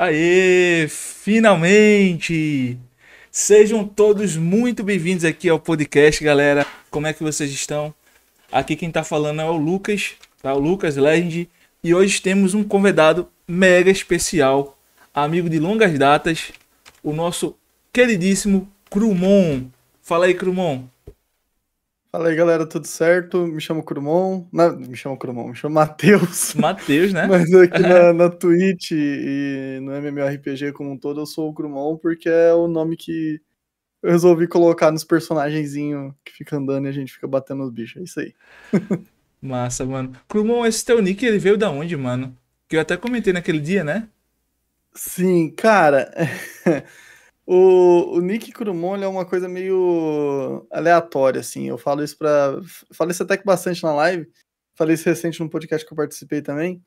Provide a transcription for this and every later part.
Aê, finalmente! Sejam todos muito bem-vindos aqui ao podcast, galera. Como é que vocês estão? Aqui quem tá falando é o Lucas, tá? O Lucas Legend. E hoje temos um convidado mega especial, amigo de longas datas, o nosso queridíssimo Crumon. Fala aí, Crumon. Fala aí, galera, tudo certo? Me chamo Crumon, Não, me chamo Crumon, me chamo Matheus. Matheus, né? Mas aqui na, na Twitch e no MMORPG como um todo, eu sou o Curumon porque é o nome que eu resolvi colocar nos personagenzinhos que fica andando e a gente fica batendo nos bichos. É isso aí. Massa, mano. Crumon, esse teu nick, ele veio da onde, mano? Que eu até comentei naquele dia, né? Sim, cara. O, o Nick Crumon é uma coisa meio aleatória, assim. Eu falo isso para Falei isso até que bastante na live. Falei isso recente num podcast que eu participei também.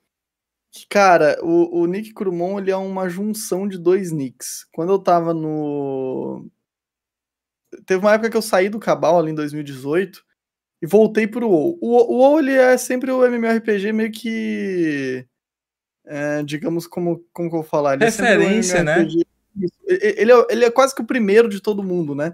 Que, cara, o, o Nick Crumon ele é uma junção de dois nicks. Quando eu tava no. Teve uma época que eu saí do Cabal ali em 2018 e voltei pro WoW. O, o WoW ele é sempre o MMORPG meio que. É, digamos, como, como que eu vou falar? Ele é Referência, é né? isso. Ele é, ele é quase que o primeiro de todo mundo, né?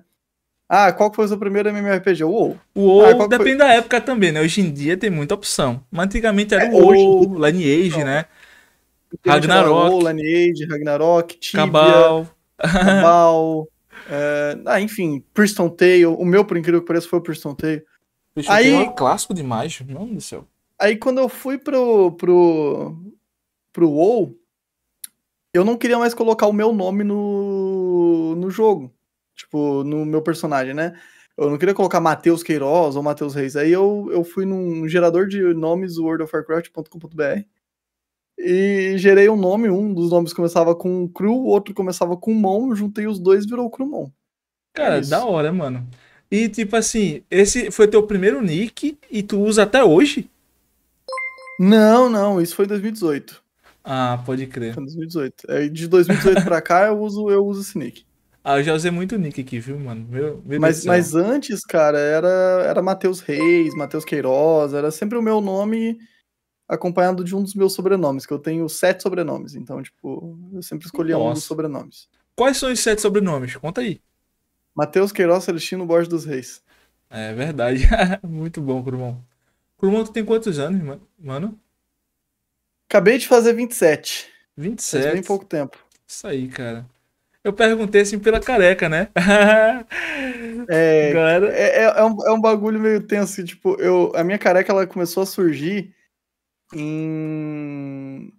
Ah, qual foi o seu primeiro MMORPG? O WoW. O WoW ah, depende foi... da época também, né? Hoje em dia tem muita opção. Mas antigamente era é, o WoW, Lineage, não. né? Ragnarok. WoW, Lineage, Ragnarok, Tibia, Cabal. Cabal. é... Ah, enfim, Priston Tale. O meu, por incrível que pareça, foi o Priston Tale. Priston aí... É um clássico demais, meu Deus do céu. Aí quando eu fui pro, pro, pro WoW, eu não queria mais colocar o meu nome no, no jogo. Tipo, no meu personagem, né? Eu não queria colocar Matheus Queiroz ou Matheus Reis. Aí eu, eu fui num gerador de nomes worldofwarcraft.com.br e gerei um nome. Um dos nomes começava com Cru, o outro começava com Mão. Juntei os dois virou Crumon. Cara, é da hora, mano. E tipo assim, esse foi teu primeiro nick e tu usa até hoje? Não, não, isso foi em 2018. Ah, pode crer. Foi 2018. É, de 2018 pra cá eu uso, eu uso esse nick. Ah, eu já usei muito nick aqui, viu, mano? Meu, meu mas, mas antes, cara, era, era Matheus Reis, Matheus Queiroz, era sempre o meu nome acompanhado de um dos meus sobrenomes, que eu tenho sete sobrenomes, então, tipo, eu sempre escolhia Nossa. um dos sobrenomes. Quais são os sete sobrenomes? Conta aí. Matheus Queiroz Celestino Borges dos Reis. É verdade. muito bom, Curumão. Curumão, tu tem quantos anos, mano? Acabei de fazer 27. 27. Faz bem pouco tempo. Isso aí, cara. Eu perguntei assim pela careca, né? é, é, é, é, um, é um bagulho meio tenso. Assim, tipo, eu, a minha careca ela começou a surgir em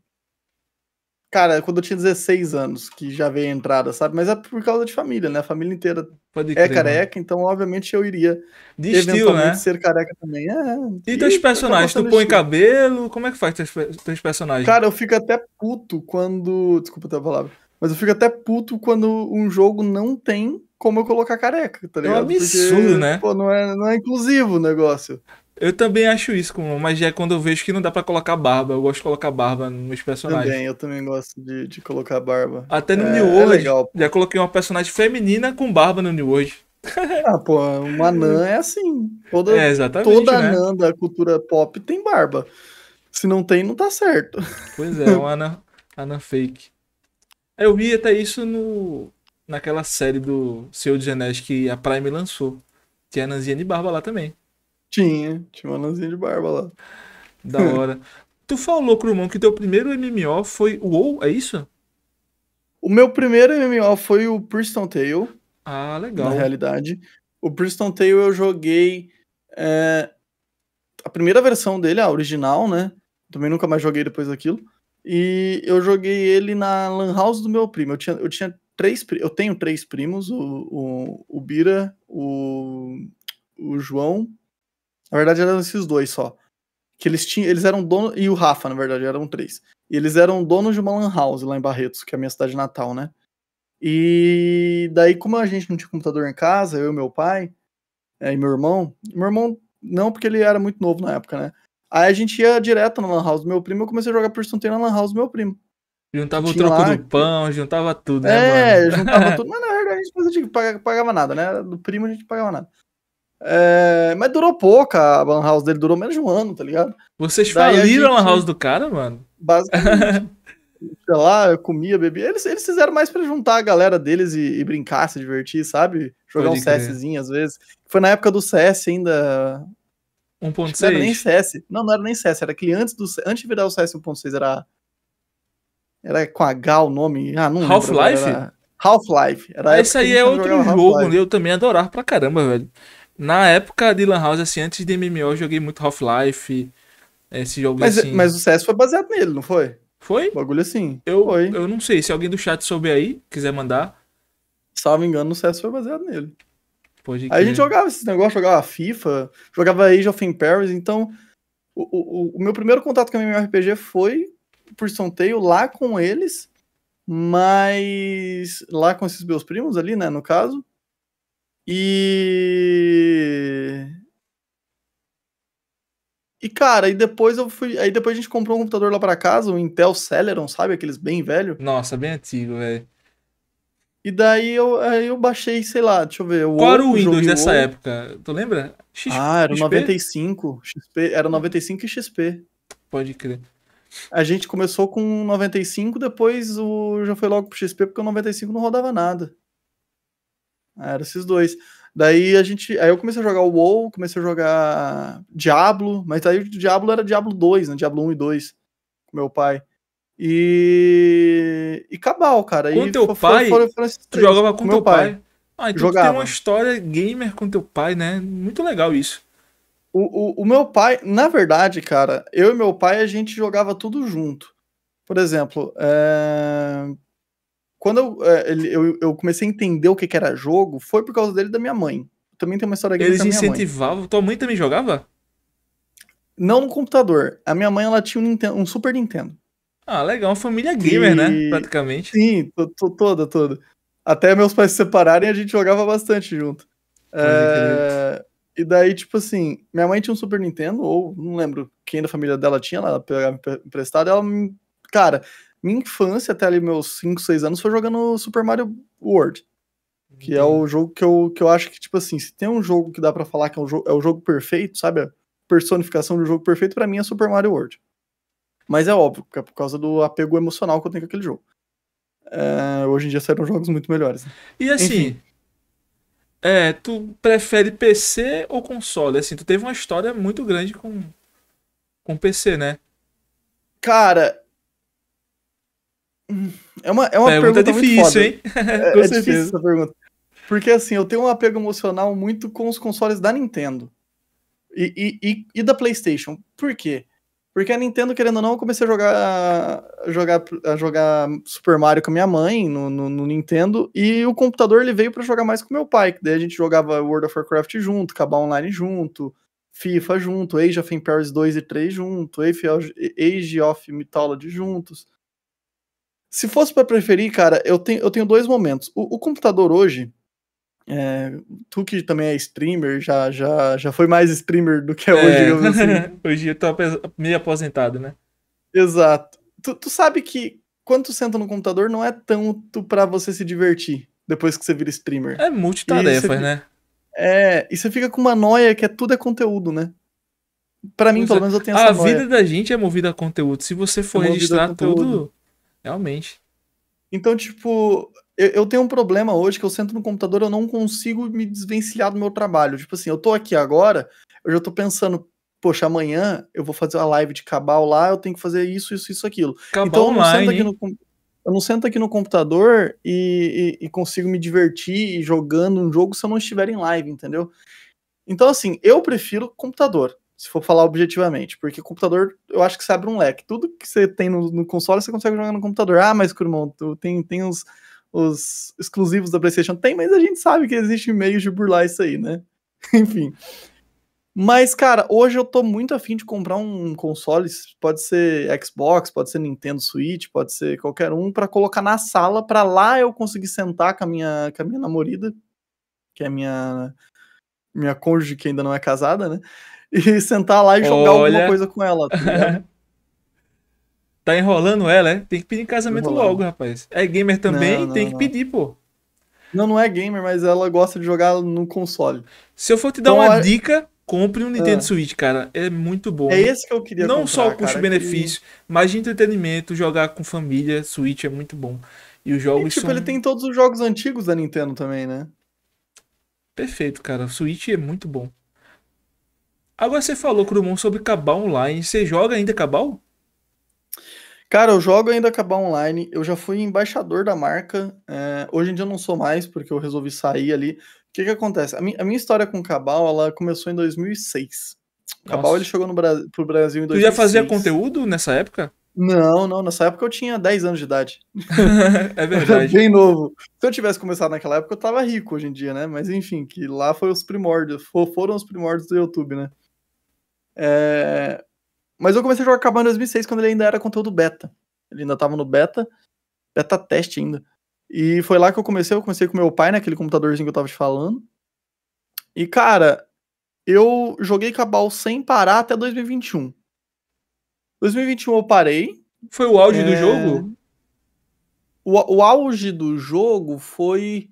Cara, é quando eu tinha 16 anos, que já veio a entrada, sabe? Mas é por causa de família, né? A família inteira Pode é crer, é careca, então obviamente eu iria de estilo, né? ser careca também. É, e teus personagens? Tu põe cabelo? Como é que faz teus, teus personagens? Cara, eu fico até puto quando. Desculpa a palavra. Mas eu fico até puto quando um jogo não tem como eu colocar careca, tá ligado? É um absurdo, Porque, né? Pô, não é, não é inclusivo o negócio. Eu também acho isso, mas já é quando eu vejo que não dá para colocar barba. Eu gosto de colocar barba nos personagens. Também, eu também gosto de, de colocar barba. Até no é, New é World, é legal. já coloquei uma personagem feminina com barba no New World. Ah, pô, uma anã é assim. Toda, é, toda né? anã da cultura pop tem barba. Se não tem, não tá certo. Pois é, uma anã, anã fake. Eu vi até isso no, naquela série do Senhor de Anéis que a Prime lançou. Tinha é anãzinha de barba lá também. Tinha, tinha uma lanzinha de barba lá. Da hora. tu falou, Crumão, que teu primeiro MMO foi o WoW, é isso? O meu primeiro MMO foi o Priston Tale. Ah, legal. Na realidade. O Priston Tale eu joguei é, a primeira versão dele, a original, né? Também nunca mais joguei depois daquilo. E eu joguei ele na lan house do meu primo. Eu tinha, eu tinha três, eu tenho três primos, o, o, o Bira, o, o João na verdade, eram esses dois só. Que eles tinham. Eles eram dono. E o Rafa, na verdade, eram três. E eles eram donos de uma lan house lá em Barretos, que é a minha cidade natal, né? E daí, como a gente não tinha computador em casa, eu e meu pai, é, e meu irmão. Meu irmão, não, porque ele era muito novo na época, né? Aí a gente ia direto na lan house do meu primo, eu comecei a jogar por Persistence na lan house do meu primo. Juntava o troco lá... do pão, juntava tudo, né, É, mano? juntava tudo. Mas na verdade a gente não pagava nada, né? Do primo a gente pagava nada. É, mas durou pouco, a Lan House dele durou menos de um ano, tá ligado? Vocês Daí faliram a, gente, House do cara, mano? Basicamente. sei lá, comia, bebia. Eles, eles fizeram mais para juntar a galera deles e, e, brincar, se divertir, sabe? Jogar Pode um crer. CSzinho às vezes. Foi na época do CS ainda. 1.6? Não era nem CS. Não, não era nem CS, era que antes do antes de virar o CS 1.6 era era com H o nome. Ah, não Half-Life? Half-Life. Half-Life. Ah, esse aí é outro jogo, eu também adorava pra caramba, velho. Na época de Lan House, assim, antes de MMO, eu joguei muito Half-Life, esse jogo mas, assim. Mas o CS foi baseado nele, não foi? Foi? O bagulho assim. Eu, foi. eu não sei, se alguém do chat souber aí, quiser mandar. me engano, o CS foi baseado nele. Pode aí que... a gente jogava esses negócios, jogava FIFA, jogava Age of Empires, então o, o, o meu primeiro contato com o MMORPG foi por sorteio lá com eles, mas lá com esses meus primos ali, né, no caso. E. E cara, e depois eu fui. Aí depois a gente comprou um computador lá para casa, um Intel Celeron, sabe? Aqueles bem velho. Nossa, bem antigo, velho. E daí eu, aí eu baixei, sei lá, deixa eu ver. O Qual era o Windows nessa época? Tu lembra? X, ah, era XP? 95. XP, era 95 e XP. Pode crer. A gente começou com 95, depois o, já foi logo pro XP, porque o 95 não rodava nada. Era esses dois. Daí a gente. Aí eu comecei a jogar o WoW, comecei a jogar Diablo, mas aí o Diablo era Diablo 2, né? Diablo 1 e 2, com meu pai. E. E Cabal, cara. Com e teu foi, pai? Foi, foi, tu jogava com, com teu pai. pai. Ah, então jogava. tu tem uma história gamer com teu pai, né? Muito legal isso. O, o, o meu pai, na verdade, cara, eu e meu pai a gente jogava tudo junto. Por exemplo, é quando eu, é, eu, eu, comecei a entender o que, que era jogo, foi por causa dele da minha mãe. Também tem uma história Eles incentivavam. Tua mãe também jogava? Não no computador. A minha mãe ela tinha um, Nintendo, um Super Nintendo. Ah, legal. Uma família gamer, e... né? Praticamente. Sim, toda, toda. Até meus pais se separarem, a gente jogava bastante junto. É... E daí, tipo assim, minha mãe tinha um Super Nintendo, ou não lembro quem da família dela tinha, ela pegava emprestado, ela, cara, minha infância, até ali meus 5, 6 anos, foi jogando Super Mario World. Que Entendi. é o jogo que eu, que eu acho que, tipo assim, se tem um jogo que dá para falar que é, o jogo, é o jogo perfeito, sabe? A personificação do jogo perfeito, para mim é Super Mario World. Mas é óbvio, que é por causa do apego emocional que eu tenho com aquele jogo. É, hoje em dia saíram jogos muito melhores. Né? E assim, Enfim. é, tu prefere PC ou console? Assim, tu teve uma história muito grande com, com PC, né? Cara, é uma, é uma pergunta, pergunta difícil, hein? é, é Com é certeza. difícil essa pergunta. Porque assim, eu tenho um apego emocional muito com os consoles da Nintendo. E, e, e, da PlayStation. Por quê? Porque a Nintendo, querendo ou não, eu comecei a jogar, a jogar, a jogar Super Mario com a minha mãe no, no, no Nintendo. E o computador ele veio para jogar mais com meu pai. Que daí a gente jogava World of Warcraft junto, Cabal Online junto, FIFA junto, Age of Empires 2 e 3 junto, Age of Mythology juntos. Se fosse para preferir, cara, eu tenho, eu tenho dois momentos. O, o computador hoje, é, tu que também é streamer, já, já, já foi mais streamer do que é é. hoje. Assim. hoje eu tô meio aposentado, né? Exato. Tu, tu sabe que quando tu senta no computador não é tanto para você se divertir depois que você vira streamer. É multitarefa, né? É, e você fica com uma noia que é tudo é conteúdo, né? Pra mim, pelo é. menos, eu tenho essa A noia. vida da gente é movida a conteúdo. Se você for é registrar tudo, Realmente. Então, tipo, eu, eu, tenho um problema hoje que eu sento no computador, eu não consigo me desvencilhar do meu trabalho. Tipo assim, eu tô aqui agora, eu já tô pensando, poxa, amanhã eu vou fazer uma live de cabal lá, eu tenho que fazer isso, isso, isso, aquilo. Cabal então, eu não, online, sento aqui no, eu não sento aqui no computador e, e, e consigo me divertir jogando um jogo se eu não estiver em live, entendeu? Então, assim, eu prefiro computador se for falar objetivamente, porque computador, eu acho que você abre um leque. Tudo que você tem no, no console, você consegue jogar no computador. Ah, mas, Curmão, tem, tem os, os exclusivos da PlayStation? Tem, mas a gente sabe que existe meios de burlar isso aí, né? Enfim. Mas, cara, hoje eu tô muito afim de comprar um console, pode ser Xbox, pode ser Nintendo Switch, pode ser qualquer um, para colocar na sala, para lá eu conseguir sentar com a minha, com a minha namorada, que é minha minha cônjuge que ainda não é casada, né? e sentar lá e jogar Olha... alguma coisa com ela. Tá, tá enrolando ela, é? Tem que pedir em casamento logo, rapaz. É gamer também, não, não, tem que não. pedir, pô. Não, não é gamer, mas ela gosta de jogar no console. Se eu for te dar então, uma a... dica, compre um Nintendo ah. Switch, cara. É muito bom. É esse que eu queria Não comprar, só o custo-benefício, que... mas de entretenimento, jogar com família, Switch é muito bom. E os jogos e, tipo, são... ele tem todos os jogos antigos da Nintendo também, né? Perfeito, cara. Switch é muito bom. Agora você falou, Curumon, sobre Cabal Online. Você joga ainda Cabal? Cara, eu jogo ainda Cabal Online. Eu já fui embaixador da marca. É, hoje em dia eu não sou mais, porque eu resolvi sair ali. O que que acontece? A, mi a minha história com Cabal, ela começou em 2006. O Cabal, ele chegou no Bra pro Brasil em 2006. Tu já fazia conteúdo nessa época? Não, não. Nessa época eu tinha 10 anos de idade. é verdade. Bem novo. Se eu tivesse começado naquela época, eu tava rico hoje em dia, né? Mas enfim, que lá foi os primórdios. Foram os primórdios do YouTube, né? É... Mas eu comecei a jogar Cabal em 2006, quando ele ainda era conteúdo beta. Ele ainda tava no beta, beta teste ainda. E foi lá que eu comecei, eu comecei com meu pai, naquele né, computadorzinho que eu tava te falando. E, cara, eu joguei Cabal sem parar até 2021. 2021 eu parei. Foi o auge é... do jogo? O, o auge do jogo foi.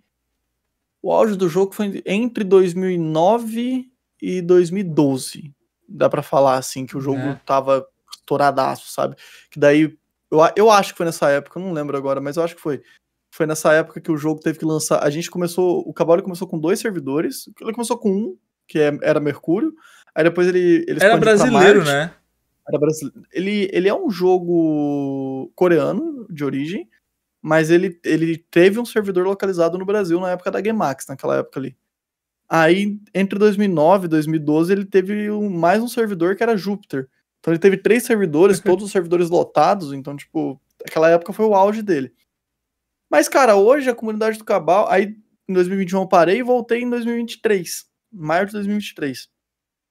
O auge do jogo foi entre 2009 e 2012 dá para falar, assim, que o jogo é. tava estouradaço, sabe? Que daí, eu, eu acho que foi nessa época, eu não lembro agora, mas eu acho que foi. Foi nessa época que o jogo teve que lançar. A gente começou, o Cabal começou com dois servidores, ele começou com um, que é, era Mercúrio, aí depois ele. ele era brasileiro, né? Era brasileiro. Ele, ele é um jogo coreano de origem, mas ele, ele teve um servidor localizado no Brasil na época da Game Max, naquela época ali. Aí, entre 2009 e 2012, ele teve mais um servidor que era Júpiter. Então, ele teve três servidores, todos os servidores lotados. Então, tipo, aquela época foi o auge dele. Mas, cara, hoje a comunidade do Cabal. Aí, em 2021 eu parei e voltei em 2023. Maio de 2023.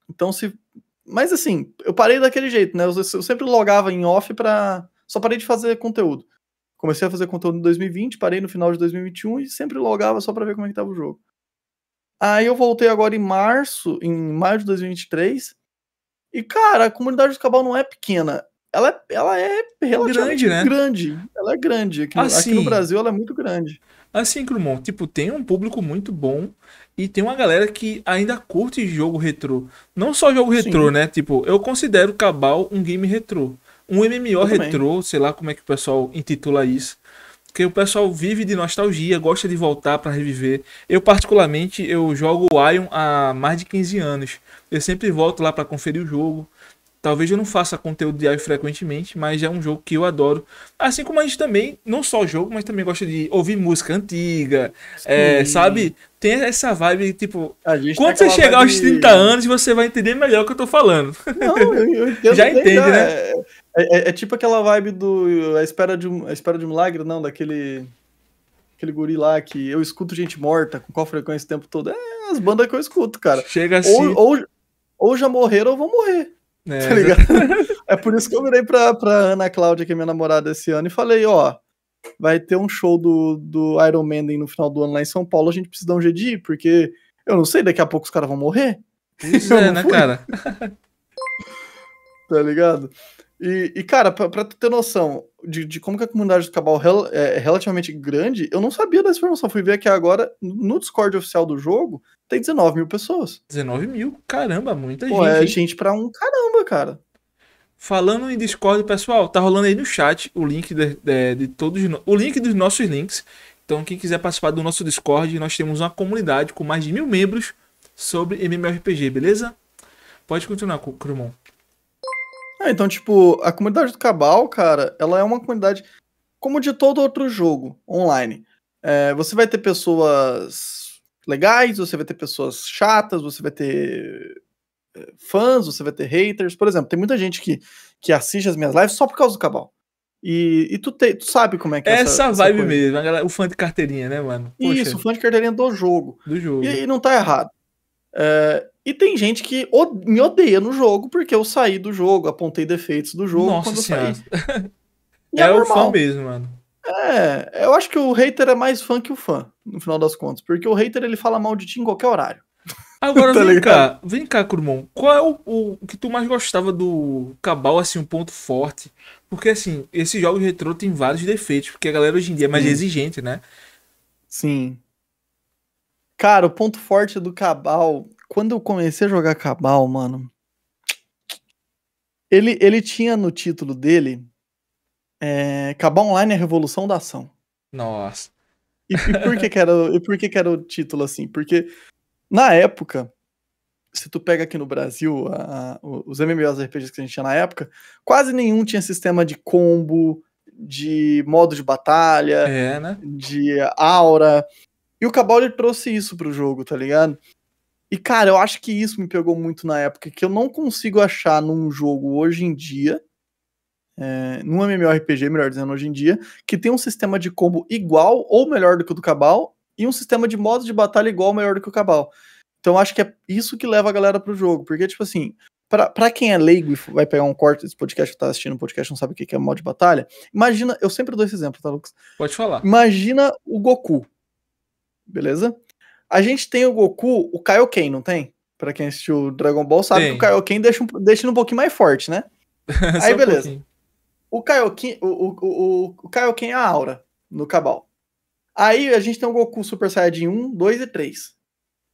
Então, se. Mas, assim, eu parei daquele jeito, né? Eu, eu sempre logava em off pra. Só parei de fazer conteúdo. Comecei a fazer conteúdo em 2020, parei no final de 2021 e sempre logava só pra ver como é que tava o jogo. Aí eu voltei agora em março, em maio de 2023. E, cara, a comunidade do Cabal não é pequena. Ela é, ela é relativamente grande, né? grande. Ela é grande. Aqui, assim, aqui no assim Brasil ela é muito grande. Assim, Crumon, tipo, tem um público muito bom e tem uma galera que ainda curte jogo retrô. Não só jogo retrô, Sim. né? Tipo, eu considero Cabal um game retrô. Um MMO retrô, sei lá como é que o pessoal intitula isso. Porque o pessoal vive de nostalgia, gosta de voltar para reviver. Eu, particularmente, eu jogo o Ion há mais de 15 anos. Eu sempre volto lá para conferir o jogo. Talvez eu não faça conteúdo diário frequentemente, mas é um jogo que eu adoro. Assim como a gente também, não só o jogo, mas também gosta de ouvir música antiga, é, sabe? Tem essa vibe, tipo, quando tá você chegar aos 30 anos, você vai entender melhor o que eu tô falando. Não, eu, eu Já entende, né? É, é, é, tipo aquela vibe do A Espera de um, a espera de um Milagre, não, daquele aquele guri lá que eu escuto gente morta com qual frequência o tempo todo. É as bandas que eu escuto, cara. Chega assim. Ou, ou, ou já morreram ou vão morrer. É, tá ligado? é por isso que eu virei pra, pra Ana Cláudia, que é minha namorada esse ano, e falei, ó, vai ter um show do, do Iron Maiden no final do ano lá em São Paulo, a gente precisa dar um GD porque eu não sei, daqui a pouco os caras vão morrer. Isso é, né, cara? tá ligado? E, e cara, para ter noção de, de, como que a comunidade do Cabal rel, é relativamente grande, eu não sabia dessa informação. Fui ver aqui agora, no Discord oficial do jogo, tem 19 mil pessoas. 19 mil? Caramba, muita Pô, gente. É hein? gente pra um caramba, cara. Falando em Discord, pessoal, tá rolando aí no chat o link de, de, de todos o link dos nossos links. Então, quem quiser participar do nosso Discord, nós temos uma comunidade com mais de mil membros sobre MMORPG, beleza? Pode continuar, Crumon. Ah, então, tipo, a comunidade do Cabal, cara, ela é uma comunidade como de todo outro jogo online. É, você vai ter pessoas legais, você vai ter pessoas chatas, você vai ter é, fãs, você vai ter haters. Por exemplo, tem muita gente que, que assiste as minhas lives só por causa do Cabal. E, e tu, te, tu sabe como é que é essa, essa vibe essa mesmo, o fã de carteirinha, né, mano? Poxa. Isso, o fã de carteirinha do jogo. Do jogo. E, e não tá errado. É, e tem gente que me odeia no jogo porque eu saí do jogo, apontei defeitos do jogo Nossa quando senhora. eu saí. é, é o fã mesmo, mano. É, eu acho que o hater é mais fã que o fã, no final das contas, porque o hater ele fala mal de ti em qualquer horário. Agora tá vem ligado? cá, vem cá, Curmon. Qual é o, o, que tu mais gostava do Cabal, assim, um ponto forte? Porque, assim, esse jogo retrô tem vários defeitos, porque a galera hoje em dia é mais Sim. exigente, né? Sim. Cara, o ponto forte do Cabal quando eu comecei a jogar Cabal, mano, ele, ele tinha no título dele é, Cabal Online é a Revolução da Ação. Nossa. E, e por, que, que, era, e por que, que era o título assim? Porque na época, se tu pega aqui no Brasil a, a, os que a gente tinha na época, quase nenhum tinha sistema de combo, de modo de batalha, é, né? de aura. E o Cabal ele trouxe isso pro jogo, tá ligado? E, cara, eu acho que isso me pegou muito na época, que eu não consigo achar num jogo hoje em dia, é, num MMORPG, melhor dizendo, hoje em dia, que tem um sistema de combo igual ou melhor do que o do Cabal, e um sistema de modo de batalha igual ou melhor do que o Cabal. Então, acho que é isso que leva a galera pro jogo, porque, tipo assim, para quem é leigo e vai pegar um corte desse podcast que tá assistindo o podcast podcast não sabe o que é modo de batalha, imagina, eu sempre dou esse exemplo, tá, Lucas? Pode falar. Imagina o Goku, beleza? A gente tem o Goku, o Kaioken, não tem? Pra quem assistiu Dragon Ball sabe tem. que o Kaioken deixa, um, deixa ele um pouquinho mais forte, né? Aí um beleza. Pouquinho. o Kaioken, o, o, o, o Kaioken é a aura no Cabal. Aí a gente tem o Goku Super Saiyajin 1, 2 e 3.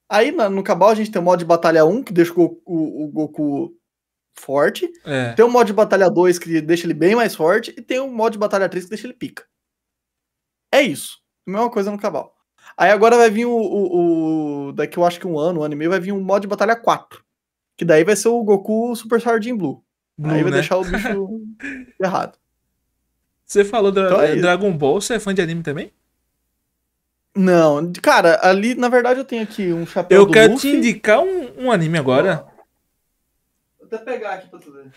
Aí no Cabal a gente tem o modo de batalha 1, que deixa o Goku, o, o Goku forte. É. Tem o modo de batalha 2 que deixa ele bem mais forte. E tem o modo de batalha 3 que deixa ele pica. É isso. A mesma coisa no Cabal. Aí agora vai vir o, o, o, Daqui eu acho que um ano, um ano e meio, vai vir um modo de batalha 4. Que daí vai ser o Goku Super Saiyajin Blue. Blue aí vai né? deixar o bicho errado. Você falou então é Dragon Ball, você é fã de anime também? Não, cara, ali na verdade eu tenho aqui um chapéu. Eu quero Luffy. te indicar um, um anime agora. Vou até pegar aqui pra tu ver.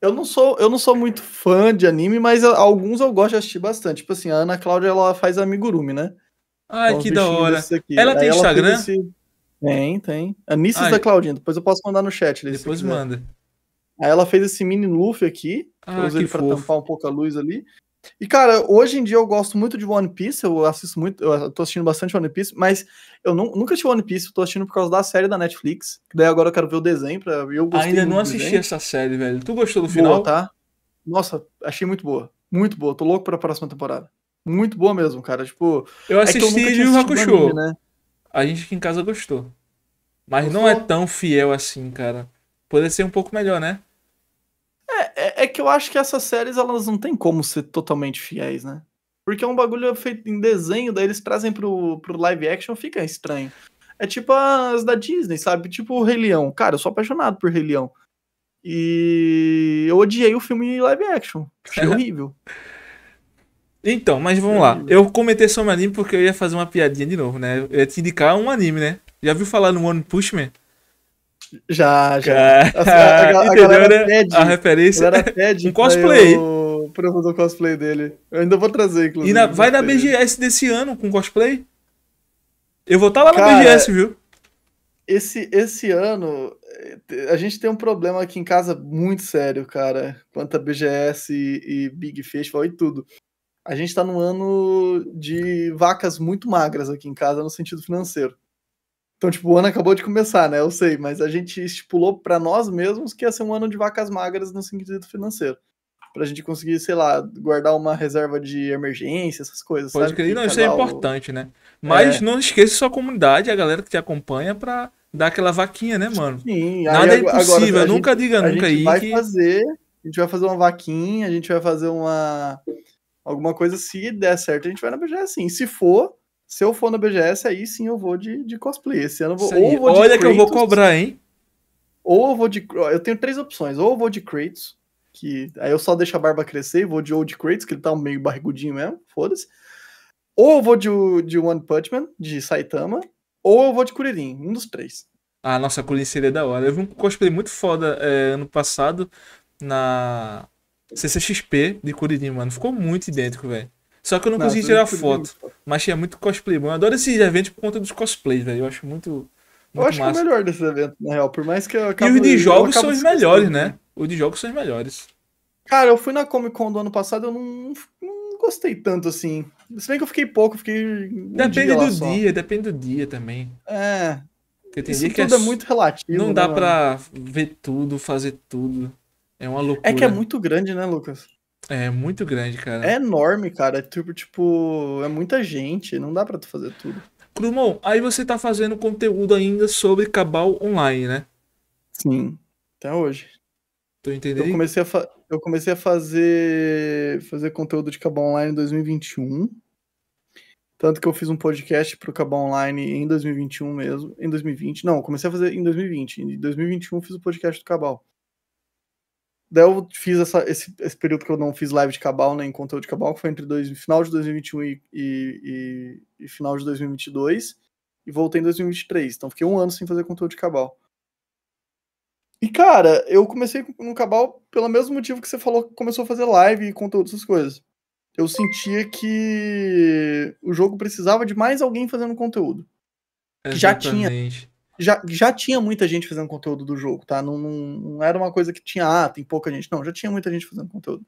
Eu não sou, eu não sou muito fã de anime, mas alguns eu gosto de assistir bastante. Tipo assim, a Ana Cláudia ela faz amigurumi, né? Ai, então, que da hora. Ela tem ela Instagram? Esse... Tem, tem. Anices da Claudinha, depois eu posso mandar no chat. Ali, depois manda. Aí ela fez esse mini Luffy aqui, ah, eu usei ele pra tampar um pouco a luz ali. E, cara, hoje em dia eu gosto muito de One Piece, eu assisto muito, eu tô assistindo bastante One Piece, mas eu não, nunca assisti One Piece, eu tô assistindo por causa da série da Netflix, daí agora eu quero ver o desenho pra ver o Ainda não assisti essa série, velho. Tu gostou do boa, final? tá? Nossa, achei muito boa. Muito boa. Tô louco pra próxima temporada. Muito boa mesmo, cara. Tipo. Eu é assisti é o Hakusho. Anime, né? A gente aqui em casa gostou. Mas não é tão fiel assim, cara. Poderia ser um pouco melhor, né? É, é, é, que eu acho que essas séries elas não tem como ser totalmente fiéis, né? Porque é um bagulho feito em desenho, daí eles trazem pro, pro live action, fica estranho. É tipo as da Disney, sabe? Tipo o Rei Leão. Cara, eu sou apaixonado por Rei Leão. E eu odiei o filme live action. Achei horrível. Então, mas vamos lá. Eu comentei sobre o anime porque eu ia fazer uma piadinha de novo, né? Eu ia te indicar um anime, né? Já viu falar no One Punch Man? Já, já. Assim, a, a, a, Entendeu, a galera né? pede. A referência. A pede um cosplay. Eu, pra eu fazer o cosplay dele. Eu ainda vou trazer, inclusive. E na, vai na BGS desse ano com cosplay? Eu vou estar tá lá Cara, na BGS, viu? Esse, esse ano, eh, a gente tem um problema aqui em casa muito sério, cara. Quanto a BGS e, e, Big Festival e tudo. A gente tá num ano de vacas muito magras aqui em casa no sentido financeiro. Então, tipo, o ano acabou de começar, né? Eu sei, mas a gente estipulou para nós mesmos que ia ser um ano de vacas magras no sentido financeiro. Pra gente conseguir, sei lá, guardar uma reserva de emergência, essas coisas. Pode sabe? crer, não, tá isso é importante, o... né? Mas é. não esqueça sua comunidade, a galera que te acompanha, pra dar aquela vaquinha, né, mano? Sim, Nada aí, é impossível, agora, nunca gente, diga nunca aí. A gente vai que... fazer, a gente vai fazer uma vaquinha, a gente vai fazer uma. Alguma coisa, se der certo, a gente vai na BGS sim. Se for, se eu for na BGS, aí sim eu vou de, de cosplay. Esse ano eu vou. Ou vou Olha Kratos, que eu vou cobrar, hein? Ou eu vou de. Eu tenho três opções. Ou eu vou de Kratos, que aí eu só deixo a barba crescer e vou de Old Kratos, que ele tá meio barrigudinho mesmo, foda-se. Ou eu vou de, de One Punch Man, de Saitama, ou eu vou de Kuririn, um dos três. Ah, nossa, Kuririn seria da hora. Eu vi um cosplay muito foda é, ano passado na CCXP de Kuririn, mano. Ficou muito idêntico, velho. Só que eu não, não consegui tirar foto. Lindo. Mas tinha muito cosplay. Mano, eu adoro esses eventos por conta dos cosplays, velho. Eu acho muito. muito eu acho massa. que é o melhor desses eventos, na real. Por mais que eu E os de jogos são os melhores, né? Os de jogos são os melhores. Cara, eu fui na Comic Con do ano passado, eu não, não gostei tanto assim. Se bem que eu fiquei pouco, fiquei. Um depende dia do só. dia, depende do dia também. É. Porque tem Isso dia que tudo é, é muito relativo. Não dá né, pra ver tudo, fazer tudo. É uma loucura. É que é muito grande, né, Lucas? É muito grande, cara. É enorme, cara. É tipo, tipo, é muita gente. Não dá pra tu fazer tudo. Crumon, aí você tá fazendo conteúdo ainda sobre Cabal online, né? Sim, até hoje. Tô entendendo? Eu comecei a, fa... eu comecei a fazer... fazer conteúdo de Cabal online em 2021. Tanto que eu fiz um podcast pro Cabal Online em 2021 mesmo. Em 2020. Não, comecei a fazer em 2020. Em 2021 eu fiz o podcast do Cabal. Daí eu fiz essa, esse, esse, período que eu não fiz live de Cabal, nem né, conteúdo de Cabal, que foi entre dois, final de 2021 e, e, e, final de 2022. E voltei em 2023. Então fiquei um ano sem fazer conteúdo de Cabal. E cara, eu comecei no Cabal pelo mesmo motivo que você falou que começou a fazer live e conteúdo, essas coisas. Eu sentia que o jogo precisava de mais alguém fazendo conteúdo. Que já tinha já, já tinha muita gente fazendo conteúdo do jogo, tá? Não, não, não, era uma coisa que tinha, ah, tem pouca gente. Não, já tinha muita gente fazendo conteúdo.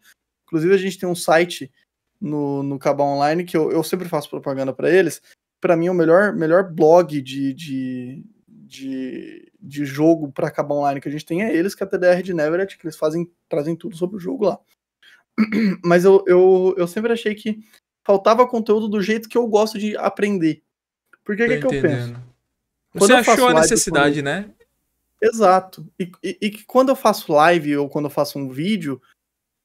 Inclusive, a gente tem um site no, no Cabal Online que eu, eu sempre faço propaganda para eles. Para mim, é o melhor, melhor blog de, de, de, de jogo para Cabal Online que a gente tem é eles, que é a TDR de Neverett que eles fazem, trazem tudo sobre o jogo lá. Mas eu, eu, eu sempre achei que faltava conteúdo do jeito que eu gosto de aprender. Por que, que é eu penso? Quando Você achou a necessidade, quando... né? Exato. E, e, e, que quando eu faço live ou quando eu faço um vídeo,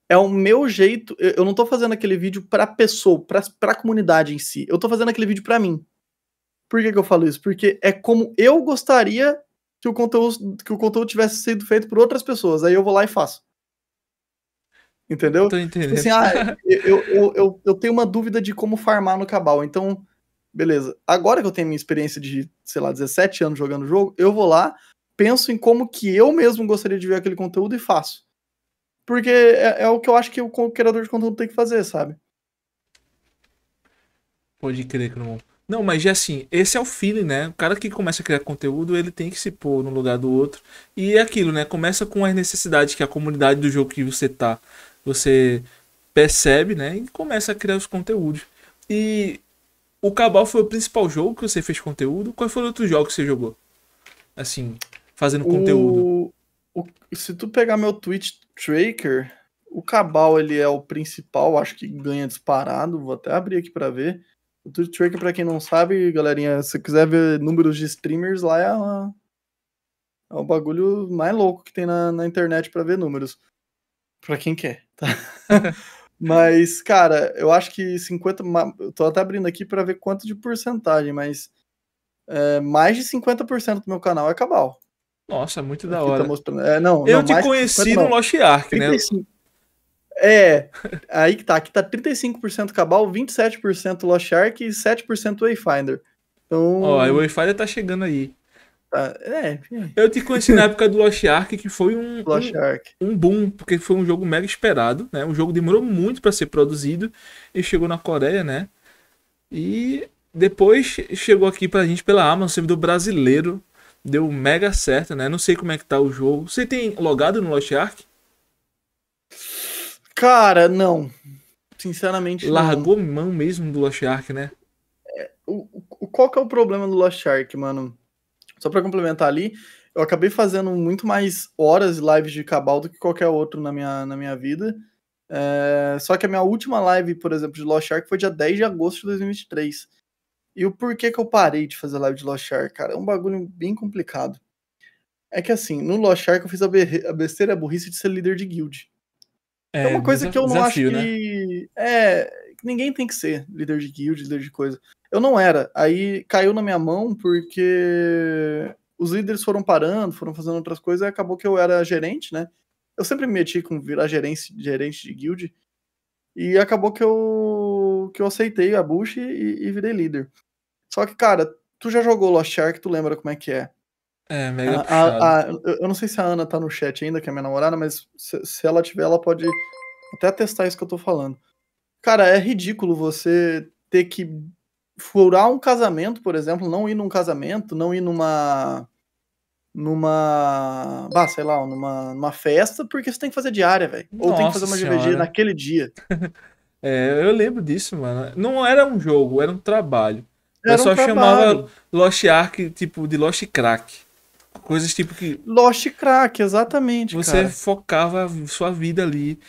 é o meu jeito. Eu, eu não tô fazendo aquele vídeo pra pessoa, pra, pra comunidade em si. Eu tô fazendo aquele vídeo pra mim. Por que, que eu falo isso? Porque é como eu gostaria que o conteúdo que o conteúdo tivesse sido feito por outras pessoas. Aí eu vou lá e faço. Entendeu? Tô entendendo. Tipo assim, ah, eu, eu, eu, eu, tenho uma dúvida de como farmar no Cabal. Então, Beleza. Agora que eu tenho minha experiência de, sei lá, 17 anos jogando o jogo, eu vou lá, penso em como que eu mesmo gostaria de ver aquele conteúdo e faço. Porque é, é o que eu acho que o criador de conteúdo tem que fazer, sabe? Pode crer, que Não, mas é assim, esse é o feeling, né? O cara que começa a criar conteúdo, ele tem que se pôr no lugar do outro. E é aquilo, né? Começa com as necessidades que a comunidade do jogo que você tá, você percebe, né? E começa a criar os conteúdos. E o Cabal foi o principal jogo que você fez conteúdo. foi o outro jogo que você jogou? Assim, fazendo o... conteúdo. O... Se tu pegar meu Twitch Tracker, o Cabal ele é o principal, acho que ganha disparado. Vou até abrir aqui para ver. O Twitch Tracker, pra quem não sabe, galerinha, se quiser ver números de streamers lá, é, uma... é o bagulho mais louco que tem na, na internet para ver números. Pra quem quer, tá? Mas, cara, eu acho que 50. Eu tô até abrindo aqui para ver quanto de porcentagem, mas é, mais de 50% do meu canal é Cabal. Nossa, muito aqui da tá hora. Tá mostrando... é, não, eu não, te conheci 50, no Lost Ark, 35. né? É, aí que tá. Aqui tá 35% Cabal, 27% Lost Ark e 7% Wayfinder. Então... Ó, o Wayfinder tá chegando aí. Tá, é. Eu te conheci na época do Lost Ark, que foi um, Lost um, Ark. um boom, porque foi um jogo mega esperado, né? Um jogo demorou muito para ser produzido e chegou na Coreia, né? E depois chegou aqui pra gente pela Amazon, servidor brasileiro. Deu mega certo, né? Não sei como é que tá o jogo. Você tem logado no Lost Ark? Cara, não. Sinceramente, Largou não. mão mesmo do Lost Ark, né? É, o, o, qual que é o problema do Lost Ark, mano? Só para complementar ali, eu acabei fazendo muito mais horas de lives de Cabal do que qualquer outro na minha, na minha vida. É, só que a minha última live, por exemplo, de Lost Shark foi dia 10 de agosto de 2023. E o porquê que eu parei de fazer live de Lost Shark, cara, é um bagulho bem complicado. É que assim, no Lost Shark eu fiz a, be a besteira, a burrice de ser líder de guild. É, é uma coisa que eu não desafio, acho que. Né? É. Ninguém tem que ser líder de guild, líder de coisa. Eu não era. Aí caiu na minha mão porque os líderes foram parando, foram fazendo outras coisas e acabou que eu era gerente, né? Eu sempre me meti com virar gerente, gerente de guild. E acabou que eu, que eu aceitei a bush e, e virei líder. Só que, cara, tu já jogou Lost Ark, tu lembra como é que é. É, mega a, a, a, Eu não sei se a Ana tá no chat ainda, que é minha namorada, mas se, se, ela tiver, ela pode até testar isso que eu tô falando. Cara, é ridículo você ter que furar um casamento, por exemplo, não ir num casamento, não ir numa numa, bah, sei lá, numa, numa festa, porque você tem que fazer diária, velho. Ou tem que fazer uma senhora. naquele dia. é, eu lembro disso, mano. Não era um jogo, era um trabalho. Era eu só um chamava Lost Ark, tipo, de Lost Crack. Coisas tipo que. Lost Crack, exatamente. Você cara. focava sua vida ali.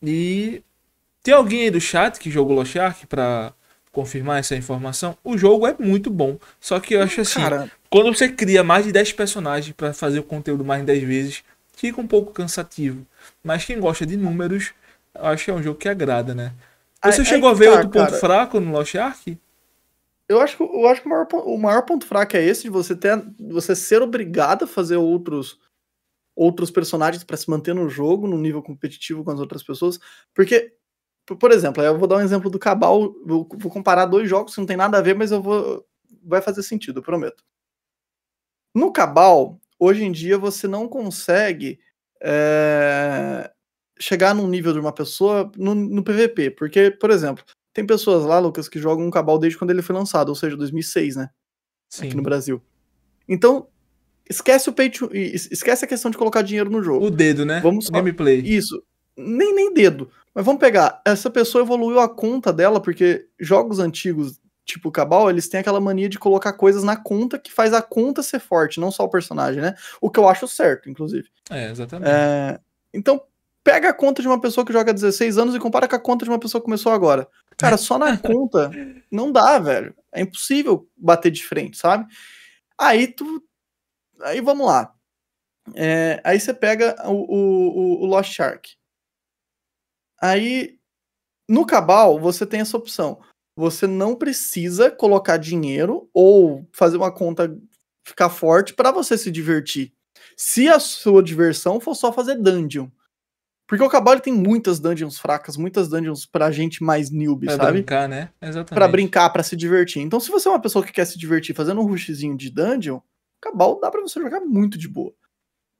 E. Tem alguém aí do chat que jogou Lost Ark pra confirmar essa informação, o jogo é muito bom. Só que eu acho assim, Cara... quando você cria mais de 10 personagens para fazer o conteúdo mais de 10 vezes, fica um pouco cansativo. Mas quem gosta de números, eu acho que é um jogo que agrada, né? Você aí, ah, é chegou aí a ver tá, outro cara. ponto fraco no Lost Ark? Eu acho, eu acho que o maior, o maior ponto fraco é esse de você ter, você ser obrigado a fazer outros outros personagens para se manter no jogo, no nível competitivo com as outras pessoas, porque por exemplo, eu vou dar um exemplo do Cabal, vou, comparar dois jogos que não tem nada a ver, mas eu vou vai fazer sentido, eu prometo. No Cabal, hoje em dia você não consegue é, chegar num nível de uma pessoa no, no, PVP, porque, por exemplo, tem pessoas lá, Lucas, que jogam um Cabal desde quando ele foi lançado, ou seja, 2006, né? Sim. Aqui no Brasil. Então, esquece o pay esquece a questão de colocar dinheiro no jogo. O dedo, né? Vamos só... gameplay. Isso. Nem nem dedo mas vamos pegar, essa pessoa evoluiu a conta dela, porque jogos antigos, tipo Cabal, eles têm aquela mania de colocar coisas na conta que faz a conta ser forte, não só o personagem, né? O que eu acho certo, inclusive. É, exatamente. É... Então, pega a conta de uma pessoa que joga 16 anos e compara com a conta de uma pessoa que começou agora. Cara, só na conta não dá, velho. É impossível bater de frente, sabe? Aí tu. Aí vamos lá. É... Aí você pega o, o, o Lost Shark. Aí, no Cabal, você tem essa opção. Você não precisa colocar dinheiro ou fazer uma conta ficar forte para você se divertir. Se a sua diversão for só fazer dungeon. Porque o Cabal tem muitas dungeons fracas, muitas dungeons pra gente mais newbie, pra sabe? Pra brincar, né? Exatamente. Pra brincar, pra se divertir. Então, se você é uma pessoa que quer se divertir fazendo um rushzinho de dungeon, Cabal dá pra você jogar muito de boa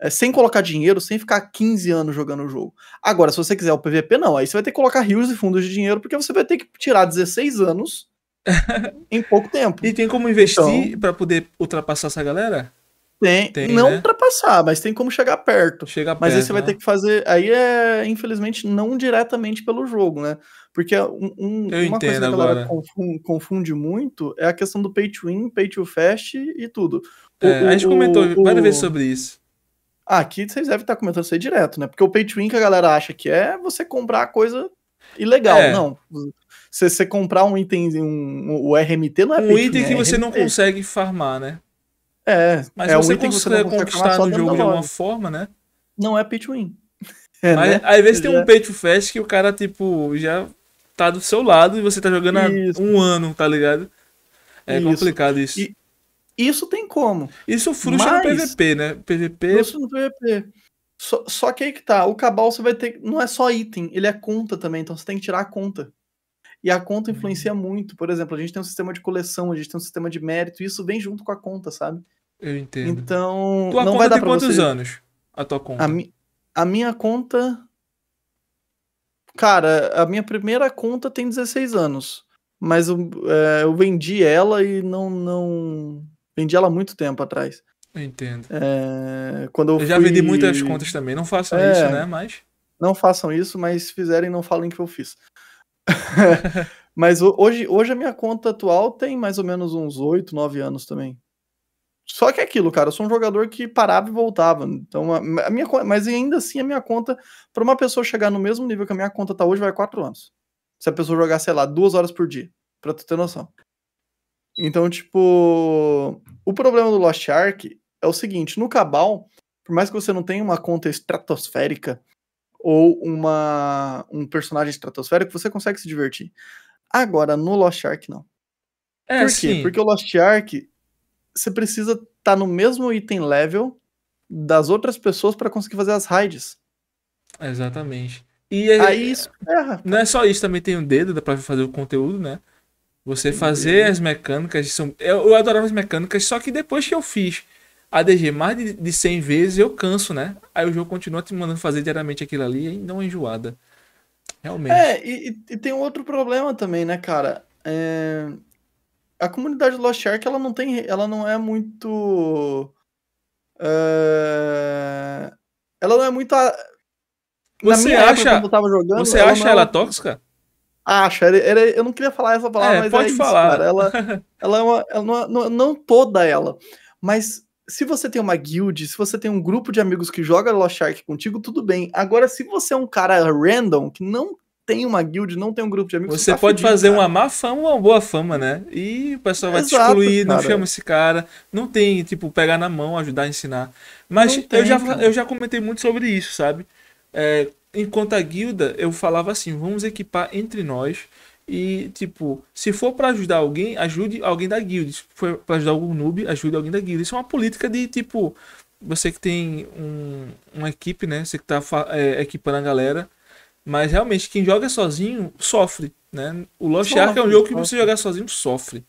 é, sem colocar dinheiro, sem ficar 15 anos jogando o jogo. Agora, se você quiser o PVP, não. Aí você vai ter que colocar rios e fundos de dinheiro, porque você vai ter que tirar 16 anos em pouco tempo. E tem como investir então, para poder ultrapassar essa galera? Tem, tem não né? ultrapassar, mas tem como chegar perto. Chega mas perto, aí você né? vai ter que fazer. Aí é, infelizmente, não diretamente pelo jogo, né? Porque um, um, uma coisa que a galera confunde, confunde, muito é a questão do pay to win, pay to fast e tudo. É, o, é, a gente comentou o, várias vezes sobre isso aqui vocês devem estar comentando isso aí direto, né? Porque o pay to win que a galera acha que é você comprar coisa ilegal. É. Não. Você, você comprar um item, um, o um, RMT não é Um item que é você RMT. não consegue farmar, né? É. Mas é você um item que você consegue conquistar no jogo de alguma forma, né? Não é pay to win. É, Mas, né? Às vezes você tem já... um é. pay to fast que o cara, tipo, já tá do seu lado e você tá jogando isso. há um ano, tá ligado? É isso. complicado isso. E, isso tem como. Isso frustra Mas, no PVP, né? PVP. Frustra no PVP. Só, só, que aí que tá, o cabal você vai ter. Não é só item, ele é conta também, então você tem que tirar a conta. E a conta uhum. influencia muito. Por exemplo, a gente tem um sistema de coleção, a gente tem um sistema de mérito, e isso vem junto com a conta, sabe? Eu entendo. Então. Tua não conta vai dar tem quantos você... anos? A tua conta? A, mi... a minha conta. Cara, a minha primeira conta tem 16 anos. Mas eu, é, eu vendi ela e não, não Vendi ela há muito tempo atrás. entendo. É, quando eu, eu já fui... vendi muitas contas também. Não façam é, isso, né? Mas. Não façam isso, mas se fizerem, não falem que eu fiz. mas hoje, hoje a minha conta atual tem mais ou menos uns 8, 9 anos também. Só que é aquilo, cara, eu sou um jogador que parava e voltava. Então, a minha, mas ainda assim, a minha conta, para uma pessoa chegar no mesmo nível que a minha conta tá hoje, vai 4 anos. Se a pessoa jogar, sei lá, duas horas por dia, pra tu ter noção. Então, tipo, o problema do Lost Ark é o seguinte: no Cabal, por mais que você não tenha uma conta estratosférica ou uma, um personagem estratosférico, você consegue se divertir. Agora, no Lost Ark, não. É, por quê? Sim. Porque o Lost Ark, você precisa estar tá no mesmo item level das outras pessoas para conseguir fazer as raids. Exatamente. E aí, aí isso erra. Não é só isso, também tem um dedo, dá pra fazer o conteúdo, né? Você fazer as mecânicas, são, eu, adorava as mecânicas, só que depois que eu fiz ADG mais de, de 100 vezes, eu canso, né? Aí o jogo continua te mandando fazer diariamente aquilo ali e dá uma é enjoada. Realmente. É, e, e tem um outro problema também, né, cara? É... A comunidade Lost Ark, ela não tem. Ela não é muito. É... Ela não é muito. A... Você acha. Época, jogando, você acha é ela, ela tóxica? acha. Era, era, eu não queria falar essa palavra, é, mas pode é falar. Isso, cara. Ela, ela é uma, ela não, não toda ela, mas se você tem uma guild, se você tem um grupo de amigos que joga Lost Ark contigo, tudo bem. Agora, se você é um cara random que não tem uma guild, não tem um grupo de amigos. Você tá pode fudido, fazer cara. uma má fama ou uma boa fama, né? E o pessoal vai Exato, te excluir, cara. não chama esse cara. Não tem, tipo, pegar na mão, ajudar a ensinar. Mas tem, eu, já, eu já comentei muito sobre isso, sabe? É, enquanto a guilda, eu falava assim: vamos equipar entre nós. E, tipo, se for para ajudar alguém, ajude alguém da guilda. Se for pra ajudar algum noob, ajude alguém da guilda. Isso é uma política de, tipo, você que tem um, uma equipe, né? Você que tá é, equipando a galera. Mas realmente, quem joga sozinho sofre, né? O Lost Ark é um jogo que você jogar sozinho sofre.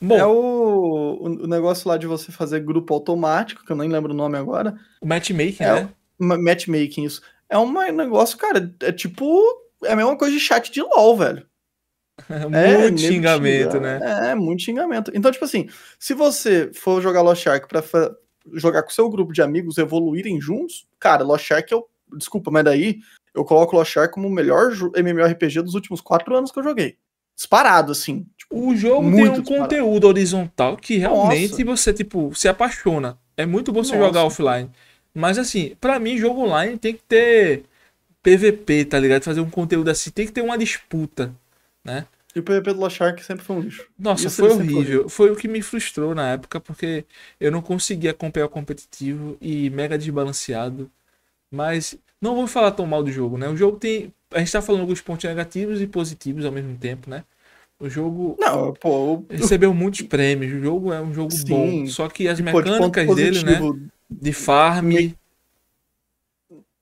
Bom, é o, o negócio lá de você fazer grupo automático, que eu nem lembro o nome agora. O matchmaking, é, né? Matchmaking, isso. É um negócio, cara, é tipo. É a mesma coisa de chat de LOL, velho. É, muito é, xingamento, né? É, muito xingamento. Então, tipo assim, se você for jogar Lost Shark pra jogar com seu grupo de amigos, evoluírem juntos, cara, Lost Shark eu. Desculpa, mas daí eu coloco Lost Shark como o melhor MMORPG dos últimos quatro anos que eu joguei. Disparado, assim. Tipo, o jogo tem um disparado. conteúdo horizontal que realmente Nossa. você, tipo, se apaixona. É muito bom você Nossa. jogar offline. Mas assim, para mim, jogo online tem que ter PVP, tá ligado? Fazer um conteúdo assim, tem que ter uma disputa, né? E o PVP do Lost sempre foi um lixo. Nossa, foi horrível. Foi o que me frustrou na época, porque eu não conseguia acompanhar o competitivo e mega desbalanceado. Mas não vou falar tão mal do jogo, né? O jogo tem. A gente tá falando alguns pontos negativos e positivos ao mesmo tempo, né? O jogo. Não, pô. Recebeu muitos prêmios. O jogo é um jogo Sim. bom. Só que as mecânicas dele, né? positivo, né? de farm.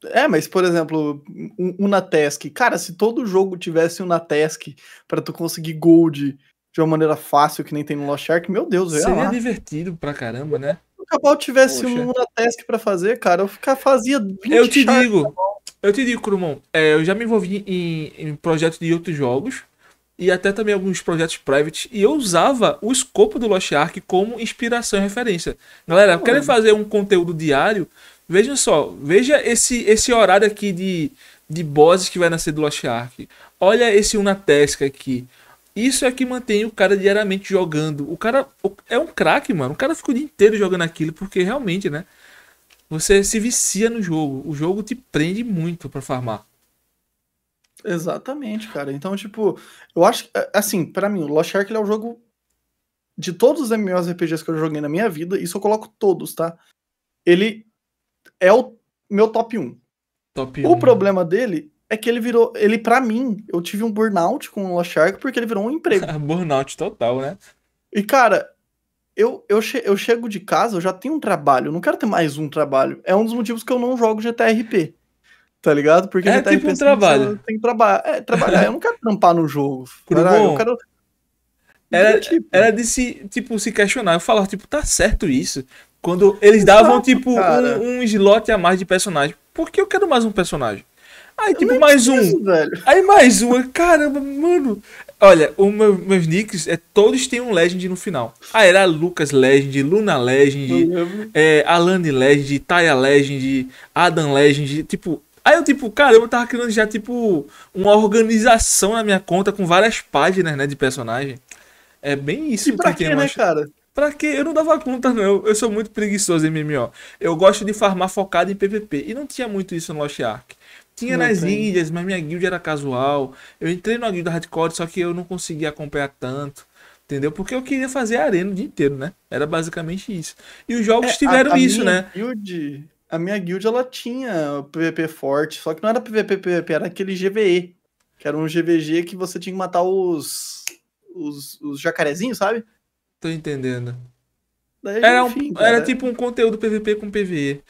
É, mas por exemplo, Unatask. Cara, se todo jogo tivesse Unatask para tu conseguir gold de uma maneira fácil, que nem tem no Lost Shark, meu Deus, eu Seria lá. divertido pra caramba, né? Se o Cabal tivesse Poxa. um Unatask para fazer, cara, eu ficar, fazia 20 Eu te digo, eu te digo, crumon é, eu já me envolvi em, em projetos de outros jogos e até também alguns projetos private. E eu usava o escopo do Lost Ark como inspiração e referência. Galera, querem fazer um conteúdo diário? Vejam só, veja esse, esse horário aqui de, de bosses que vai nascer do Lost Ark. Olha esse Unatesca aqui. Isso é que mantém o cara diariamente jogando. O cara é um craque, mano. O cara fica o dia inteiro jogando aquilo, porque realmente, né? Você se vicia no jogo. O jogo te prende muito para farmar. Exatamente, cara. Então, tipo, eu acho eh, assim, para mim, o Lost Ark é o jogo de todos os MMORPGs que eu joguei na minha vida, isso eu coloco todos, tá? Ele é o meu top 1. Top o problema dele é que ele virou, ele para mim, eu tive um burnout com o Lost Ark porque ele virou um emprego. burnout total, né? E cara, eu, eu, che eu chego de casa, eu já tenho um trabalho, eu não quero ter mais um trabalho. É um dos motivos que eu não jogo GTRP tá ligado? Porque é tá tipo um trabalho. Tem que traba é, trabalhar. eu não quero trampar no jogo. Caralho, eu quero. Era, tipo. era de se, tipo, se questionar. Eu falava, tipo, tá certo isso? Quando eles davam, tipo, um, um slot a mais de personagem. Por que eu quero mais um personagem? Aí, tipo, mais preciso, um. Velho. Aí, mais um. Caramba, mano. Olha, o meu, meus nicks, é, todos têm um Legend no final. Ah, era Lucas Legend, Luna Legend, é, Alane Legend, Taya Legend, Adam Legend. Tipo, Aí eu, tipo, cara, eu tava criando já, tipo, uma organização na minha conta com várias páginas, né, de personagem. É bem isso. E pra que né, cara? Pra quê? Eu não dava conta, não. Eu sou muito preguiçoso em MMO. Eu gosto de farmar focado em PVP. E não tinha muito isso no Lost Ark. Tinha não nas tem. ilhas, mas minha guild era casual. Eu entrei numa guilda hardcore, só que eu não conseguia acompanhar tanto. Entendeu? Porque eu queria fazer arena o dia inteiro, né? Era basicamente isso. E os jogos é, tiveram a, a isso, né? Guild, a minha guild ela tinha PVP forte, só que não era PVP, PVP, era aquele GVE, que era um GVG que você tinha que matar os os, os jacarezinhos, sabe? Tô entendendo. Daí, era, um, era tipo um conteúdo PVP com PVE.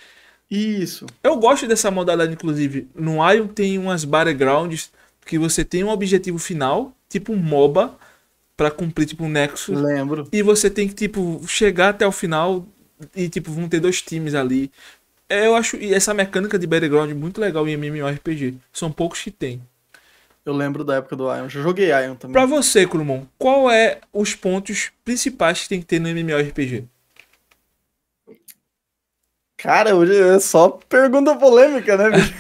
Isso. Eu gosto dessa modalidade, inclusive. No Ion tem umas battlegrounds que você tem um objetivo final, tipo um MOBA, para cumprir tipo um nexo. Lembro. E você tem que tipo chegar até o final e tipo vão ter dois times ali é, eu acho e essa mecânica de battleground muito legal em MMORPG. São poucos que tem. Eu lembro da época do Ion. Já joguei Ion também. Pra você, Kurumon, qual é os pontos principais que tem que ter no MMORPG? Cara, hoje é só pergunta polêmica, né, bicho?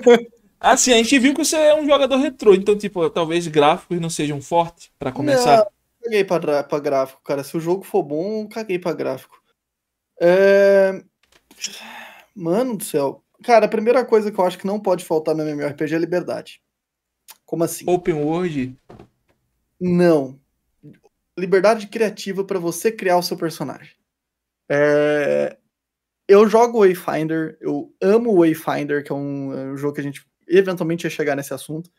assim, a gente viu que você é um jogador retrô, então, tipo, talvez gráficos não sejam fortes para começar. Não, caguei pra, pra gráfico, cara. Se o jogo for bom, caguei pra gráfico. É... Mano do céu. Cara, a primeira coisa que eu acho que não pode faltar no MMORPG é liberdade. Como assim? Open world? Não. Liberdade criativa para você criar o seu personagem. É... Eu jogo Wayfinder, eu amo Wayfinder, que é, é um, jogo que a gente eventualmente ia chegar nesse assunto.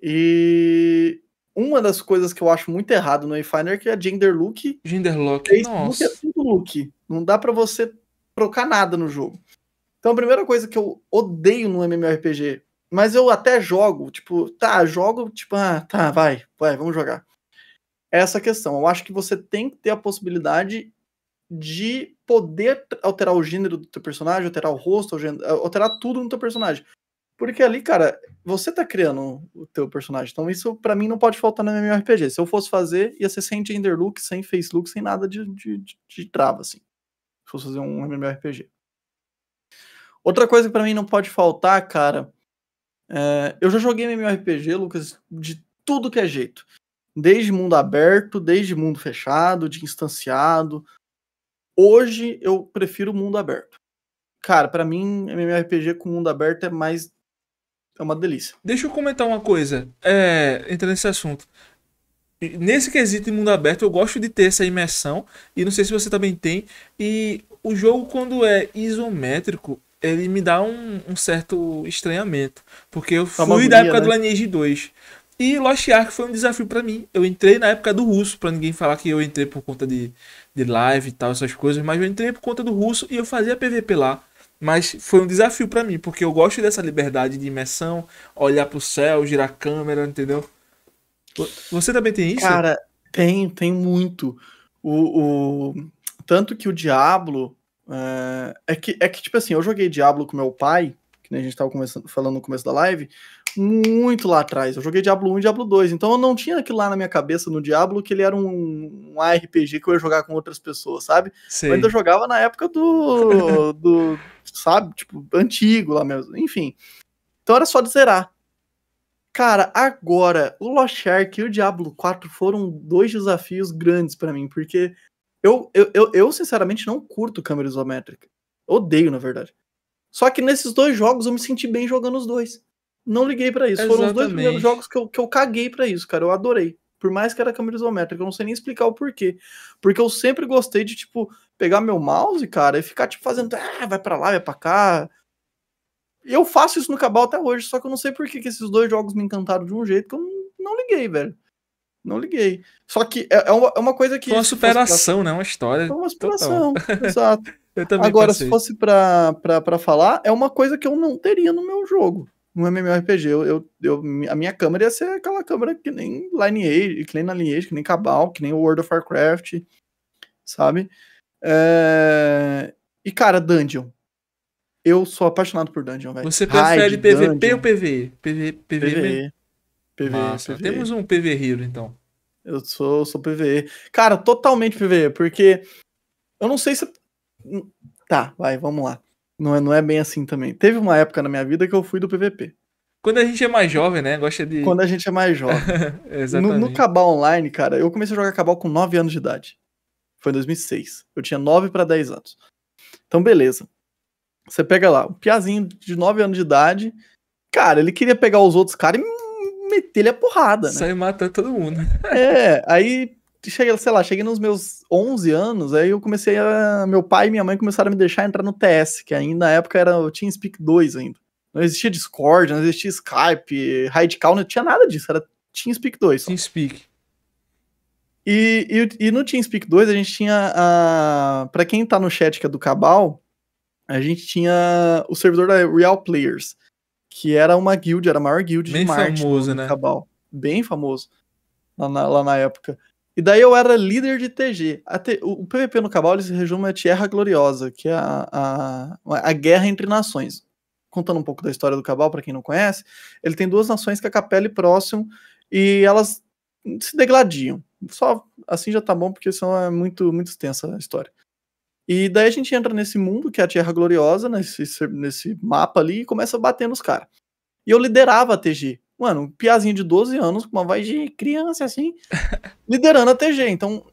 E uma das coisas que eu acho muito errado no Wayfinder é que a é Genderlook. Genderlook, fez nossa. Look é tudo look. Não dá para você trocar nada no jogo. Então a primeira coisa que eu odeio no MMORPG, mas eu até jogo, tipo, tá, jogo, tipo, ah, tá, vai, vai, vamos jogar. É essa questão, eu acho que você tem que ter a possibilidade de poder alterar o gênero do teu personagem, alterar o rosto, alterar tudo no teu personagem. Porque ali, cara, você tá criando o teu personagem. Então isso para mim não pode faltar no MMORPG. Se eu fosse fazer, ia ser sem gender look, sem face look, sem nada de, de, de, de trava, assim se fosse fazer um MMORPG. Outra coisa que para mim não pode faltar, cara, é... eu já joguei MMORPG, Lucas, de tudo que é jeito. Desde mundo aberto, desde mundo fechado, de instanciado. Hoje eu prefiro mundo aberto. Cara, para mim, MMORPG com mundo aberto é mais. É uma delícia. Deixa eu comentar uma coisa. É, entra nesse assunto nesse quesito de mundo aberto, eu gosto de ter essa imersão. E não sei se você também tem. E o jogo, quando é isométrico, ele me dá um, um certo estranhamento. Porque eu fui da época né? do Lineage 2. E Lost Ark foi um desafio para mim. Eu entrei na época do russo, para ninguém falar que eu entrei por conta de, de live e tal, essas coisas, mas eu entrei por conta do russo e eu fazia PVP lá. Mas foi um desafio para mim, porque eu gosto dessa liberdade de imersão, olhar pro céu, girar a câmera, entendeu? Você também tem isso? Cara, tem, tem muito. O, o... Tanto que o Diablo. É... é... que, é que, tipo assim, eu joguei Diablo com meu pai, que nem a gente tava falando no começo da live, muito lá atrás. Eu joguei Diablo 1 e Diablo 2, então eu não tinha aquilo lá na minha cabeça no Diablo que ele era um, um RPG que eu ia jogar com outras pessoas, sabe? Sim. Eu ainda jogava na época do. do sabe? Tipo, antigo lá mesmo. Enfim. Então era só de zerar. Cara, agora, o Lost Ark e o Diablo 4 foram dois desafios grandes para mim, porque eu, eu, eu, eu, sinceramente não curto câmera isométrica. Odeio, na verdade. Só que nesses dois jogos eu me senti bem jogando os dois. Não liguei para isso. Exatamente. Foram os dois primeiros jogos que eu, que eu caguei para isso, cara. Eu adorei. Por mais que era câmera isométrica, eu não sei nem explicar o porquê. Porque eu sempre gostei de, tipo, pegar meu mouse, cara, e ficar, tipo, fazendo, ah, vai para lá, vai pra cá, e eu faço isso no Cabal até hoje, só que eu não sei por que, que esses dois jogos me encantaram de um jeito que eu não, não liguei, velho. Não liguei. Só que é, é, uma, é uma, coisa que. Foi uma superação, pra... né? Uma história. Foi uma superação, exato. Agora, se fosse pra, pra, pra falar, é uma coisa que eu não teria no meu jogo, no MMORPG. Eu, eu, eu a minha câmera ia ser aquela câmera que nem Lineage, que nem na Lineage, que nem Cabal, que nem World of Warcraft, sabe? É... E, cara, Dungeon. Eu sou apaixonado por dungeon, velho. Você prefere PVP ou PVE? PVE, PVE. PVE. Temos um PVE Hero, então. Eu sou, sou PVE. Cara, totalmente PVE, porque eu não sei se. Tá, vai, vamos lá. Não é, não é bem assim também. Teve uma época na minha vida que eu fui do PVP. Quando a gente é mais jovem, né? Gosta de. Quando a gente é mais jovem. Exatamente. No, no Cabal Online, cara, eu comecei a jogar Cabal com 9 anos de idade. Foi em 2006. Eu tinha 9 para 10 anos. Então, beleza. Você pega lá, um piazinho de 9 anos de idade. Cara, ele queria pegar os outros caras e meter ele a porrada, né? Sai matar todo mundo. é, aí cheguei, sei lá, cheguei nos meus 11 anos, aí eu comecei a... Meu pai e minha mãe começaram a me deixar entrar no TS, que ainda na época era o TeamSpeak 2 ainda. Não existia Discord, não existia Skype, Radical, não tinha nada disso, era TeamSpeak 2. TeamSpeak. E, e, e no TeamSpeak 2 a gente tinha a... Pra quem tá no chat que é do Cabal, a gente tinha o servidor da Real Players, que era uma guild, era a maior guild Bem de Marte. famoso, né? Cabal. Bem famoso lá na, lá na época. E daí eu era líder de TG. Te, o, o, PVP no Cabal ele se resume a Tierra Gloriosa, que é a, a, a guerra entre nações. Contando um pouco da história do Cabal, para quem não conhece, ele tem duas nações que é Capela e Próximo, e elas se degladiam. Só assim já tá bom, porque senão é muito, muito extensa a história. E daí a gente entra nesse mundo que é a Terra Gloriosa, nesse, nesse mapa ali, e começa a bater nos caras. E eu liderava a TG. Mano, um piazinho de 12 anos, com uma voz de criança assim, liderando a TG. Então,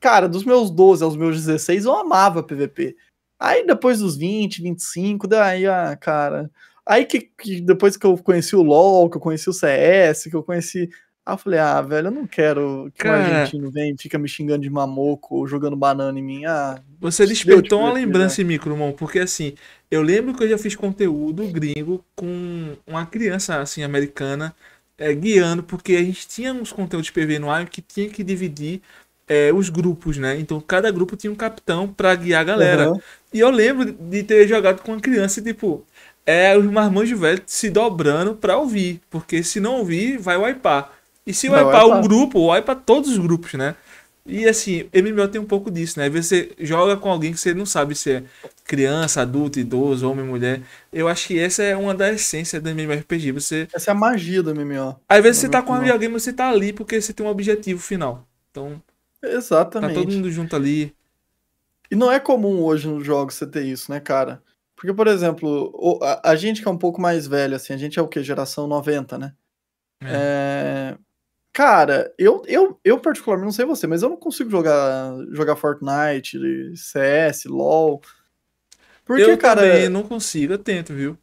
cara, dos meus 12 aos meus 16, eu amava PVP. Aí depois dos 20, 25, daí, ah, cara. Aí que, que depois que eu conheci o LoL, que eu conheci o CS, que eu conheci Aí eu falei, ah, velho, eu não quero que o um argentino venha e fica me xingando de mamoco ou jogando banana em mim. Ah, você despertou tipo, uma lembrança né? em mim, porque assim, eu lembro que eu já fiz conteúdo gringo com uma criança, assim, americana, é, guiando, porque a gente tinha uns conteúdos PV no ar que tinha que dividir é, os grupos, né? Então cada grupo tinha um capitão pra guiar a galera. Uhum. E eu lembro de ter jogado com uma criança e, tipo, é os marmanjos velhos se dobrando pra ouvir, porque se não ouvir, vai wipar. E se é para o grupo, para todos os grupos, né? E assim, MMO tem um pouco disso, né? Você joga com alguém que você não sabe se é criança, adulto, idoso, homem, mulher. Eu acho que essa é uma da essência do MMORPG. Você... Essa é a magia do MMO. Às vezes você é tá com alguém, mas você tá ali porque você tem um objetivo final. Então. Exatamente. Tá todo mundo junto ali. E não é comum hoje nos jogos você ter isso, né, cara? Porque, por exemplo, a gente que é um pouco mais velho, assim, a gente é o quê? Geração 90, né? É. é Cara, eu, eu, eu particularmente não sei você, mas eu não consigo jogar jogar Fortnite, CS, LoL. Porque, eu cara, eu não consigo, eu tento, viu?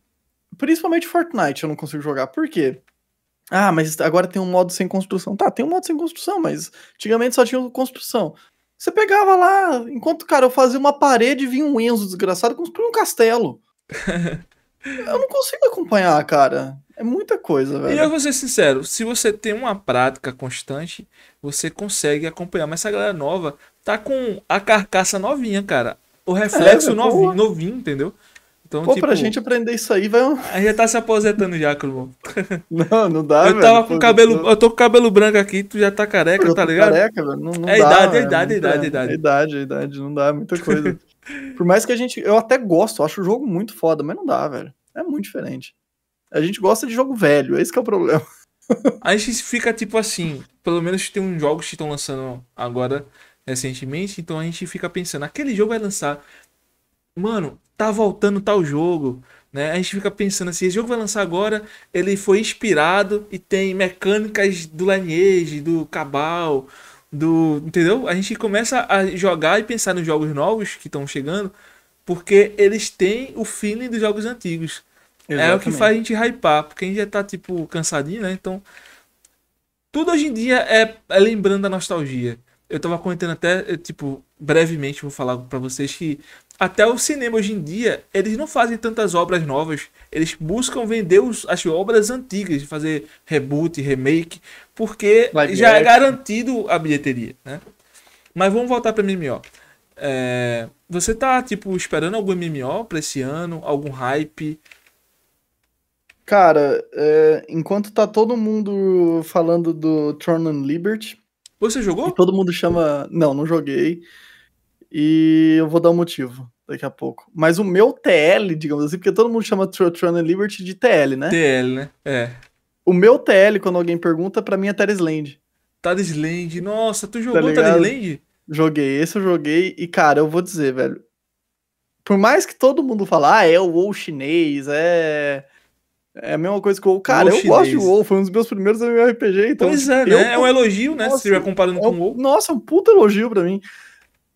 Principalmente Fortnite eu não consigo jogar. Por quê? Ah, mas agora tem um modo sem construção. Tá, tem um modo sem construção, mas antigamente só tinha construção. Você pegava lá, enquanto, cara, eu fazia uma parede, vinha um Enzo desgraçado construir um castelo. eu não consigo acompanhar, cara. É muita coisa, velho. E eu vou ser sincero, se você tem uma prática constante, você consegue acompanhar. Mas essa galera nova tá com a carcaça novinha, cara. O reflexo é, novinho, novinho, entendeu? Então, Pô, tipo, pra gente aprender isso aí, vai. Aí já tá se aposentando já, Clube. Não, não dá, eu tava velho, com cabelo, não. eu tô com cabelo branco aqui, tu já tá careca, tá ligado? Careca, velho. Não, não é, dá, idade, é idade, é idade, é idade, é idade. É idade, não dá, é muita coisa. Por mais que a gente, eu até gosto, eu acho o jogo muito foda, mas não dá, velho. É muito diferente. A gente gosta de jogo velho, é esse que é o problema. a gente fica tipo assim, pelo menos tem uns jogos que estão lançando agora recentemente, então a gente fica pensando, aquele jogo vai lançar. Mano, tá voltando tal jogo, né? A gente fica pensando assim, esse jogo vai lançar agora, ele foi inspirado e tem mecânicas do Lineage, do Cabal, do, entendeu? A gente começa a jogar e pensar nos jogos novos que estão chegando, porque eles têm o feeling dos jogos antigos. Exatamente. É o que faz a gente hypar, porque a gente já tá, tipo, cansadinho, né? Então, tudo hoje em dia é, é lembrando da nostalgia. Eu tava comentando até, eh, tipo, brevemente, vou falar para vocês que até o cinema hoje em dia, eles não fazem tantas obras novas. Eles buscam vender os, as obras antigas, fazer reboot, remake, porque Live já é garantido a bilheteria, né? Mas vamos voltar para MMO. É, eh, você tá, tipo, esperando algum MMO para esse ano? Algum hype? Cara, é, enquanto tá todo mundo falando do Tron and Liberty. Você jogou? Todo mundo chama. Não, não joguei. E eu vou dar um motivo daqui a pouco. Mas o meu TL, digamos assim, porque todo mundo chama Tron and Liberty de TL, né? TL, né? É. O meu TL, quando alguém pergunta, pra mim é Teresland. Teresland, nossa, tu tá jogou tá Teresland? Joguei, esse eu joguei. E, cara, eu vou dizer, velho. Por mais que todo mundo fale, ah, é o WoW chinês, é é a mesma coisa que o WoW. Cara, eu gosto de WoW, foi um dos meus primeiros MMORPG, então... Pois é, tipo, né? eu... É um elogio, né, nossa, se você estiver comparando é com o WoW. Nossa, é um puta elogio pra mim.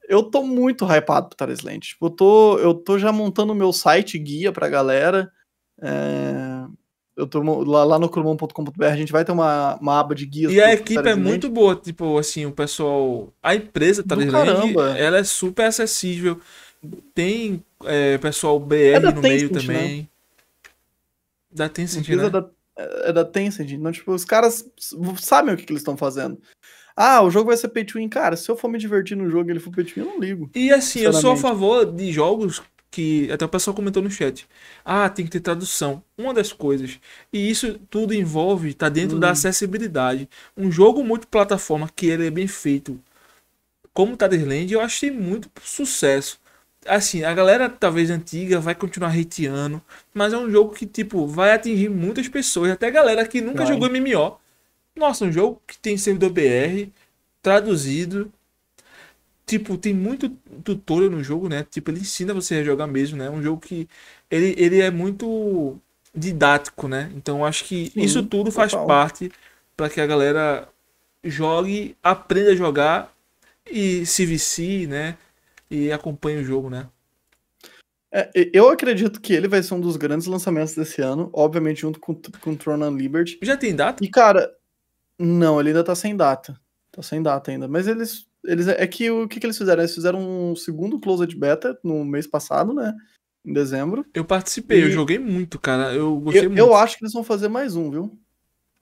Eu tô muito hypado pro Tarisland. Tipo, eu tô, eu tô já montando o meu site guia pra galera. É... Eu tô lá, lá no crumon.com.br, a gente vai ter uma, uma aba de guia. E a equipe é muito boa, tipo, assim, o pessoal... A empresa Tarisland, ela é super acessível. Tem é, pessoal BR no Tencent, meio né? também. Né? Da Tencent, né? É da, é da Tencent. Então, tipo, os caras sabem o que, que eles estão fazendo. Ah, o jogo vai ser pay to win. Cara, se eu for me divertir no jogo e ele for pay to win, eu não ligo. E assim, eu sou a favor de jogos que até o pessoal comentou no chat. Ah, tem que ter tradução. Uma das coisas. E isso tudo envolve, tá dentro hum. da acessibilidade. Um jogo multiplataforma que ele é bem feito, como Taderland, eu achei muito sucesso assim, a galera talvez antiga vai continuar hateando, mas é um jogo que, tipo, vai atingir muitas pessoas, até galera que nunca vai. jogou MMO. Nossa, um jogo que tem servidor BR, traduzido. Tipo, tem muito tutorial no jogo, né? Tipo, ele ensina você a jogar mesmo, né? É um jogo que ele, ele é muito didático, né? Então acho que Sim, isso tudo faz parte para que a galera jogue, aprenda a jogar e se vici, né? e acompanha o jogo, né? É, eu acredito que ele vai ser um dos grandes lançamentos desse ano, obviamente junto com, com Tron and Liberty. Já tem data? E cara, não, ele ainda tá sem data. Tá sem data ainda. Mas eles. eles é que o que, que eles fizeram? Eles fizeram um segundo closed beta no mês passado, né? Em dezembro. Eu participei, e... eu joguei muito, cara. Eu gostei eu, muito. Eu acho que eles vão fazer mais um, viu?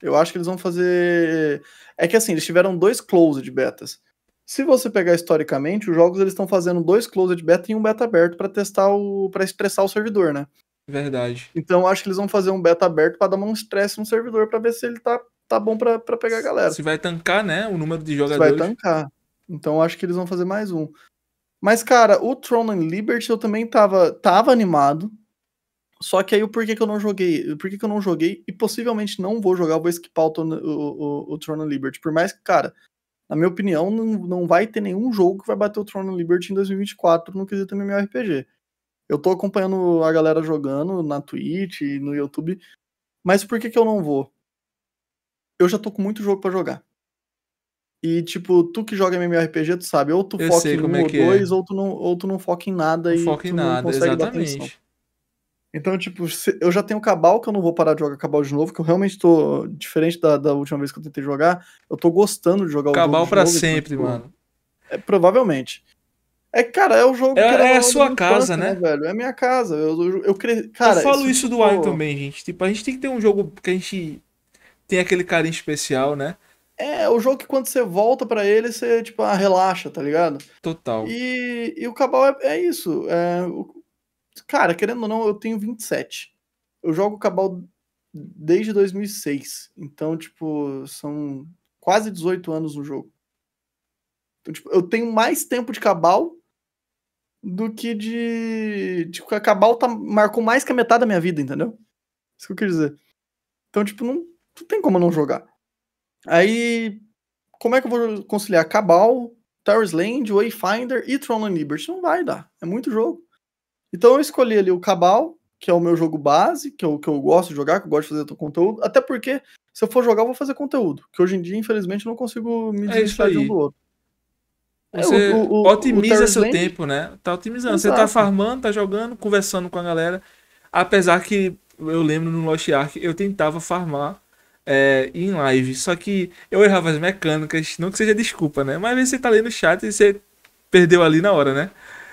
Eu acho que eles vão fazer. É que assim, eles tiveram dois closed betas. Se você pegar historicamente, os jogos eles estão fazendo dois closed beta e um beta aberto para testar o para expressar o servidor, né? Verdade. Então acho que eles vão fazer um beta aberto para dar um estresse no servidor para ver se ele tá tá bom para pegar a galera. Se vai tancar, né, o número de jogadores. Se vai tancar. Então acho que eles vão fazer mais um. Mas cara, o Throne and Liberty eu também tava tava animado. Só que aí o porquê que eu não joguei, por que eu não joguei e possivelmente não vou jogar, vou esquipar o, o, o, o Tron and Liberty, por mais que, cara, na minha opinião, não, não vai ter nenhum jogo que vai bater o Throne Liberty em 2024 no quesito MMORPG. Eu tô acompanhando a galera jogando na Twitch e no YouTube, mas por que que eu não vou? Eu já tô com muito jogo para jogar. E, tipo, tu que joga MMORPG, tu sabe, ou tu eu foca em um é ou é. dois, é. ou, tu não, ou tu não foca em nada não e foca em nada, não consegue exatamente. Então, tipo, eu já tenho Cabal, que eu não vou parar de jogar Cabal de novo, que eu realmente tô. Diferente da, da última vez que eu tentei jogar, eu tô gostando de jogar Cabal o Cabal pra sempre, então, mano. É, provavelmente. É, cara, é o jogo é, que É a sua casa, tanto, né? né? velho? É minha casa. Eu, eu, eu cre... cara, eu falo isso, isso do Alien pô... também, gente. Tipo, a gente tem que ter um jogo que a gente tem aquele carinho especial, né? É, é o jogo que quando você volta para ele, você, tipo, ah, relaxa, tá ligado? Total. E, e o Cabal é, é isso. É, cara, querendo ou não, eu tenho 27. Eu jogo Cabal desde 2006. Então, tipo, são quase 18 anos no jogo. Então, tipo, eu tenho mais tempo de Cabal do que de. Tipo, a Cabal tá, marcou mais que a metade da minha vida, entendeu? Isso que eu quero dizer. Então, tipo, não, não tem como não jogar. Aí, como é que eu vou conciliar Cabal, Terror's Land, Wayfinder e Tron and Liberty? Não vai dar. É muito jogo. Então eu escolhi ali o Cabal, que é o meu jogo base, que é o que eu gosto de jogar, que eu gosto de fazer conteúdo. Até porque, se eu for jogar, eu vou fazer conteúdo. Que hoje em dia, infelizmente, eu não consigo me é desistir de um do outro. É, você é, o, o, otimiza o seu Land. tempo, né? Tá otimizando. Exato. Você tá farmando, tá jogando, conversando com a galera. Apesar que eu lembro no Lost Ark, eu tentava farmar é, em live. Só que eu errava as mecânicas, não que seja desculpa, né? Mas às vezes você tá lendo chat e você perdeu ali na hora, né?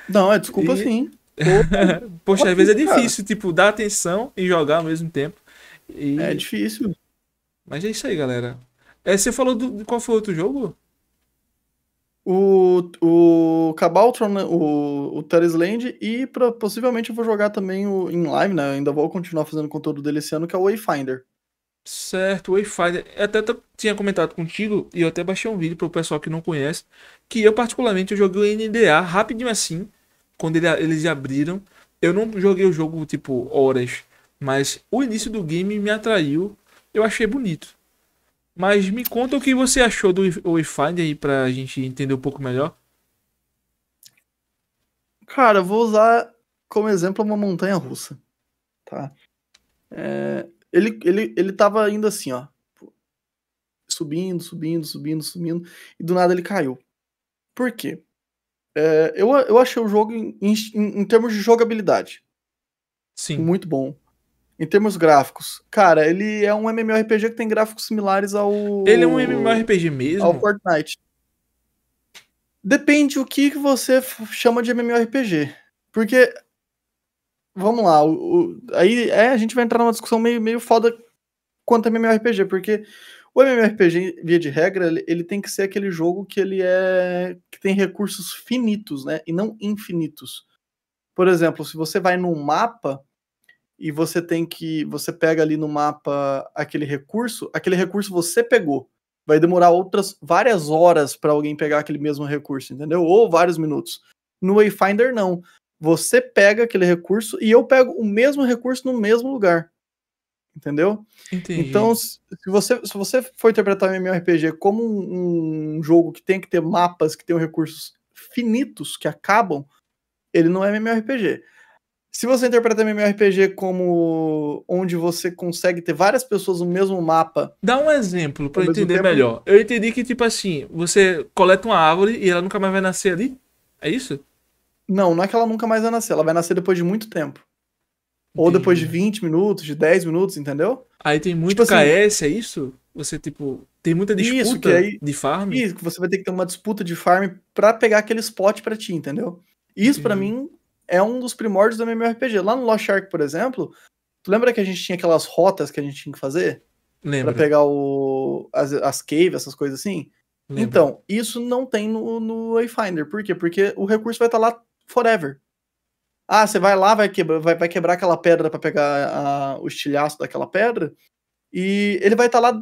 Não, é desculpa e... sim. Poxa, às vezes é difícil, cara. tipo, dar atenção e jogar ao mesmo tempo. E... É difícil. Mas é isso aí, galera. É, você falou do, qual foi o outro jogo? O, o Cabaltron, o, o Land, e pra, possivelmente eu vou jogar também o, em live, né? Eu ainda vou continuar fazendo conteúdo dele esse ano, que é o Wayfinder. Certo, Wayfinder. Eu até tinha comentado contigo, e eu até baixei um vídeo para o pessoal que não conhece, que eu particularmente eu joguei o NDA rapidinho assim, quando ele, eles abriram, eu não joguei o jogo, tipo, horas, mas o início do game me atraiu, eu achei bonito. Mas me conta o que você achou do Wayfinder aí pra gente entender um pouco melhor. Cara, eu vou usar como exemplo uma montanha russa, tá? É, ele, ele, ele tava indo assim, ó. Subindo, subindo, subindo, subindo. E do nada ele caiu. Por quê? É, eu, eu achei o jogo, em, em, em, termos de jogabilidade, Sim. muito bom. Em termos gráficos, cara, ele é um MMORPG que tem gráficos similares ao. Ele é um MMORPG mesmo? Ao Fortnite. Depende o que você chama de MMORPG. Porque. Vamos lá, o, o, aí é, a gente vai entrar numa discussão meio, meio foda quanto a MMORPG, porque o MMORPG, via de regra, ele tem que ser aquele jogo que ele é. que tem recursos finitos, né? E não infinitos. Por exemplo, se você vai num mapa e você tem que. Você pega ali no mapa aquele recurso, aquele recurso você pegou. Vai demorar outras várias horas para alguém pegar aquele mesmo recurso, entendeu? Ou vários minutos. No Wayfinder, não. Você pega aquele recurso e eu pego o mesmo recurso no mesmo lugar entendeu? Entendi. Então, se você, se você for interpretar MMORPG como um, um, jogo que tem que ter mapas, que tem recursos finitos, que acabam, ele não é MMORPG. Se você interpreta MMORPG como onde você consegue ter várias pessoas no mesmo mapa. Dá um exemplo para entender tempo. melhor. Eu entendi que, tipo assim, você coleta uma árvore e ela nunca mais vai nascer ali? É isso? Não, não é que ela nunca mais vai nascer, ela vai nascer depois de muito tempo. Ou depois de 20 minutos, de 10 minutos, entendeu? Aí tem muito tipo KS, assim, é isso? Você, tipo, tem muita disputa isso, que aí, de farm? Isso, você vai ter que ter uma disputa de farm para pegar aquele spot para ti, entendeu? Isso, para mim, é um dos primórdios do MMORPG. Lá no Lost Ark, por exemplo, tu lembra que a gente tinha aquelas rotas que a gente tinha que fazer? Lembra. Pra pegar o, as, as caves, essas coisas assim? Lembra. Então, isso não tem no, no Wayfinder. Por quê? Porque o recurso vai estar tá lá forever. Ah, você vai lá, vai quebrar, vai, vai quebrar aquela pedra para pegar a, o estilhaço daquela pedra. E ele vai estar tá lá.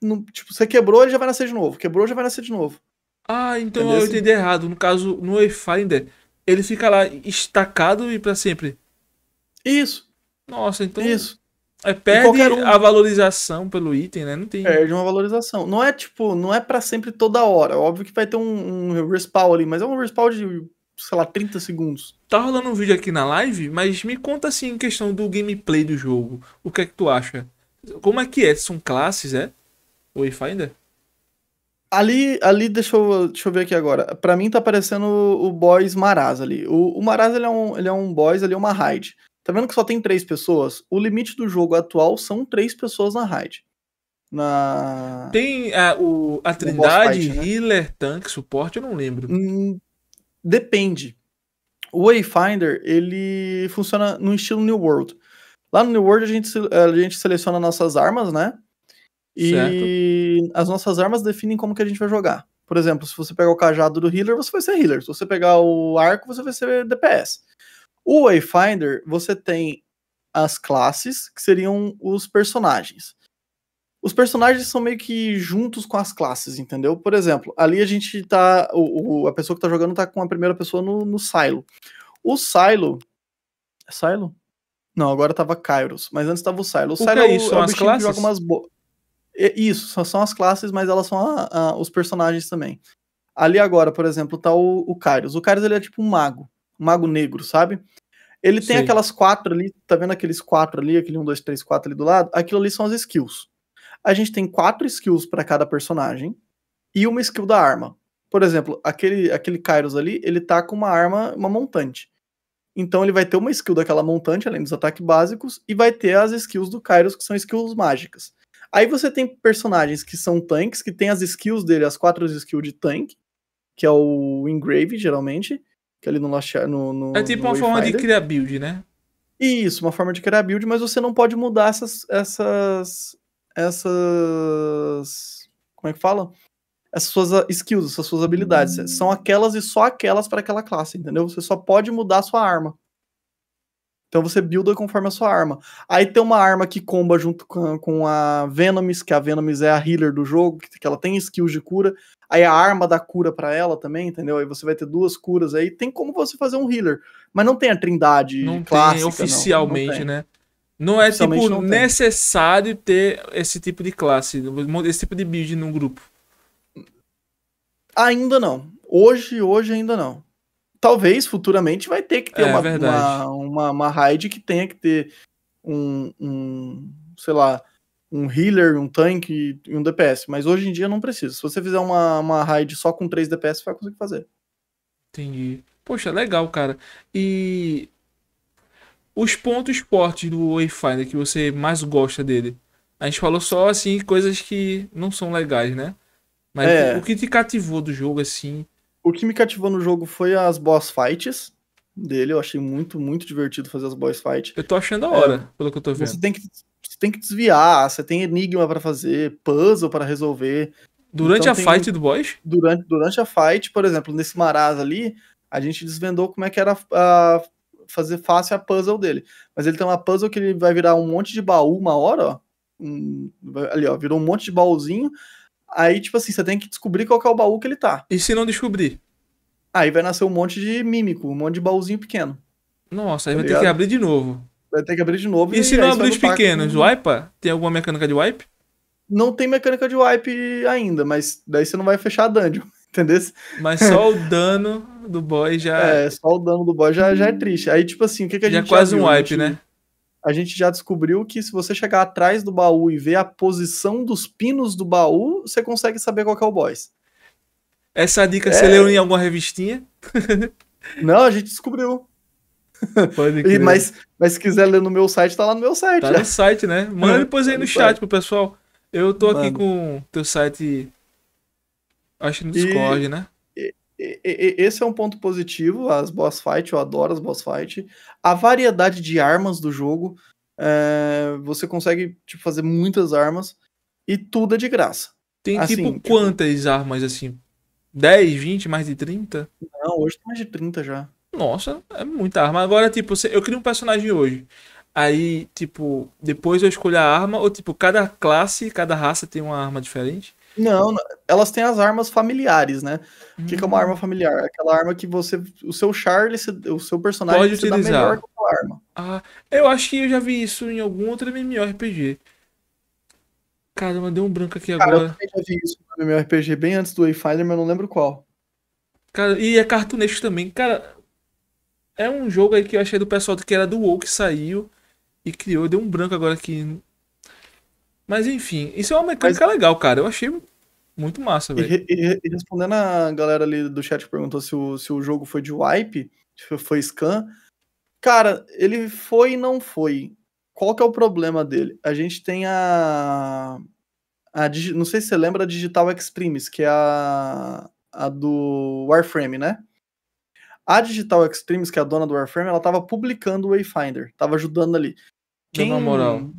No, tipo, você quebrou, ele já vai nascer de novo. Quebrou, já vai nascer de novo. Ah, então Entendeu? eu entendi errado. No caso, no Wayfinder, ele fica lá estacado e para sempre. Isso. Nossa, então. Isso. É, perde um... a valorização pelo item, né? Não tem. Perde uma valorização. Não é tipo, não é para sempre toda hora. Óbvio que vai ter um, um respawn ali, mas é um respawn de sei lá, 30 segundos. Tá rolando um vídeo aqui na live, mas me conta assim, em questão do gameplay do jogo. O que é que tu acha? Como é que é? São classes, é? Wayfinder? Ali, ali deixa, eu, deixa eu ver aqui agora. Pra mim tá aparecendo o, o boss Maraz ali. O, o Maraz ele é, um, ele é um boys ali é uma raid. Tá vendo que só tem três pessoas? O limite do jogo atual são três pessoas na raid. Na... Tem a, é, o, a Trindade, fight, né? Healer, tank Suporte, eu não lembro. Hum, Depende. O Wayfinder, ele funciona no estilo New World. Lá no New World, a gente, a gente seleciona nossas armas, né? E certo. as nossas armas definem como que a gente vai jogar. Por exemplo, se você pegar o cajado do healer, você vai ser healer. Se você pegar o arco, você vai ser DPS. O Wayfinder, você tem as classes, que seriam os personagens os personagens são meio que juntos com as classes, entendeu? Por exemplo, ali a gente tá. O, o a pessoa que tá jogando tá com a primeira pessoa no, no Silo. O Silo. É Silo? Não, agora tava Kairos, mas antes tava o Silo. O, o Silo é, é, é, é, isso? São é o as classes? que joga umas Isso, são as classes, mas elas são a, a, os personagens também. Ali agora, por exemplo, tá o, o Kairos. O Kairos ele é tipo um mago, um mago negro, sabe? Ele tem Sim. aquelas quatro ali, tá vendo aqueles quatro ali, aquele um, dois, três, quatro ali do lado? Aquilo ali são as skills a gente tem quatro skills para cada personagem e uma skill da arma. Por exemplo, aquele, aquele Kairos ali, ele tá com uma arma, uma montante. Então ele vai ter uma skill daquela montante, além dos ataques básicos, e vai ter as skills do Kairos, que são skills mágicas. Aí você tem personagens que são tanques, que tem as skills dele, as quatro skills de tanque, que é o Engrave, geralmente, que é ali no, no, no É tipo no uma Wayfinder. forma de criar build, né? Isso, uma forma de criar build, mas você não pode mudar essas, essas, essas. Como é que fala? Essas suas ah, skills, essas suas habilidades. Hum. São aquelas e só aquelas para aquela classe, entendeu? Você só pode mudar a sua arma. Então você builda conforme a sua arma. Aí tem uma arma que comba junto com a Venomis, que a Venomis é a healer do jogo, que ela tem skills de cura. Aí a arma dá cura para ela também, entendeu? Aí você vai ter duas curas aí. Tem como você fazer um healer, mas não tem a trindade não clássica. Tem oficialmente, não, não tem. né? Não é tipo não necessário ter esse tipo de classe, esse tipo de build num grupo. Ainda não. Hoje, hoje ainda não. Talvez futuramente vai ter que ter é, uma, uma, uma, uma, raid que tenha que ter um, um, sei lá, um healer, um tanque e um DPS. Mas hoje em dia não precisa. Se você fizer uma, uma raid só com três DPS, você vai conseguir fazer. Entendi. Poxa, legal, cara. E os pontos fortes do Wayfinder que você mais gosta dele. A gente falou só assim coisas que não são legais, né? Mas é. o que te cativou do jogo assim? O que me cativou no jogo foi as boss fights dele. Eu achei muito, muito divertido fazer as boss fights. Eu tô achando a hora, é, pelo que eu tô vendo. Você tem que, você tem que desviar, você tem enigma para fazer, puzzle para resolver. Durante então, a fight do boss? Durante, durante a fight, por exemplo, nesse Maraz ali, a gente desvendou como é que era a, fazer fácil a puzzle dele. Mas ele tem uma puzzle que ele vai virar um monte de baú uma hora, ó. Um, ali, ó, virou um monte de baúzinho. Aí, tipo assim, você tem que descobrir qual é o baú que ele tá. E se não descobrir? Aí vai nascer um monte de mímico, um monte de baúzinho pequeno. Nossa, aí tá vai ligado? ter que abrir de novo. Vai ter que abrir de novo. E, e se não abrir os pequenos? Com... Wipe? Tem alguma mecânica de wipe? Não tem mecânica de wipe ainda, mas daí você não vai fechar a dungeon. Entendeu? Mas só o dano do boy já. É, só o dano do boy já, já é triste. Aí, tipo assim, o que, que a já é gente. Já é quase já viu? um wipe, né? a gente já descobriu que se você chegar atrás do baú e ver a posição dos pinos do baú, você consegue saber qual é o boss. Essa dica é... você leu em alguma revistinha? Não, a gente descobriu. Pode crer. E, mas, mas se quiser ler no meu site, tá lá no meu site. Tá já. no né? site, né? Manda depois aí no, chat pro pessoal. Eu tô Mano. aqui com o teu site Acho no Discord, né? e... né? esse é um ponto positivo, as boss fight, eu adoro as boss fight. A variedade de armas do jogo, é, você consegue tipo, fazer muitas armas e tudo é de graça. Tem assim, tipo, tipo quantas tipo... armas assim? 10, 20, mais de 30? Não, hoje tem mais de 30 já. Nossa, é muita arma. Agora, tipo, eu crio um personagem hoje. Aí, tipo, depois eu escolho a arma, ou tipo, cada classe, cada raça tem uma arma diferente? Não, elas têm as armas familiares, né? O hum. que, que é uma arma hum. familiar? É aquela arma que você. O seu Charlie, o seu personagem pode utilizar melhor com a arma. Ah, eu acho que eu já vi isso em algum outro MMORPG. Caramba, deu um branco aqui Cara, agora. Eu já vi isso no MMORPG bem antes do Wayfinder, mas eu não lembro qual. Cara, e é cartunesco também. Cara, é um jogo aí que eu achei do pessoal que era do WoW que saiu e criou. Deu um branco agora aqui. Mas enfim, isso é uma mecânica mas... legal, cara. Eu achei muito massa, velho. E, e, respondendo a galera ali do chat que perguntou se o, se o jogo foi de wipe, foi scan. Cara, ele foi e não foi. Qual que é o problema dele? A gente tem a. a não sei se você lembra a Digital Extremes, que é a, a do Warframe, né? A Digital Extremes, que é a dona do Warframe, ela tava publicando o Wayfinder, tava ajudando ali. Quem, moral.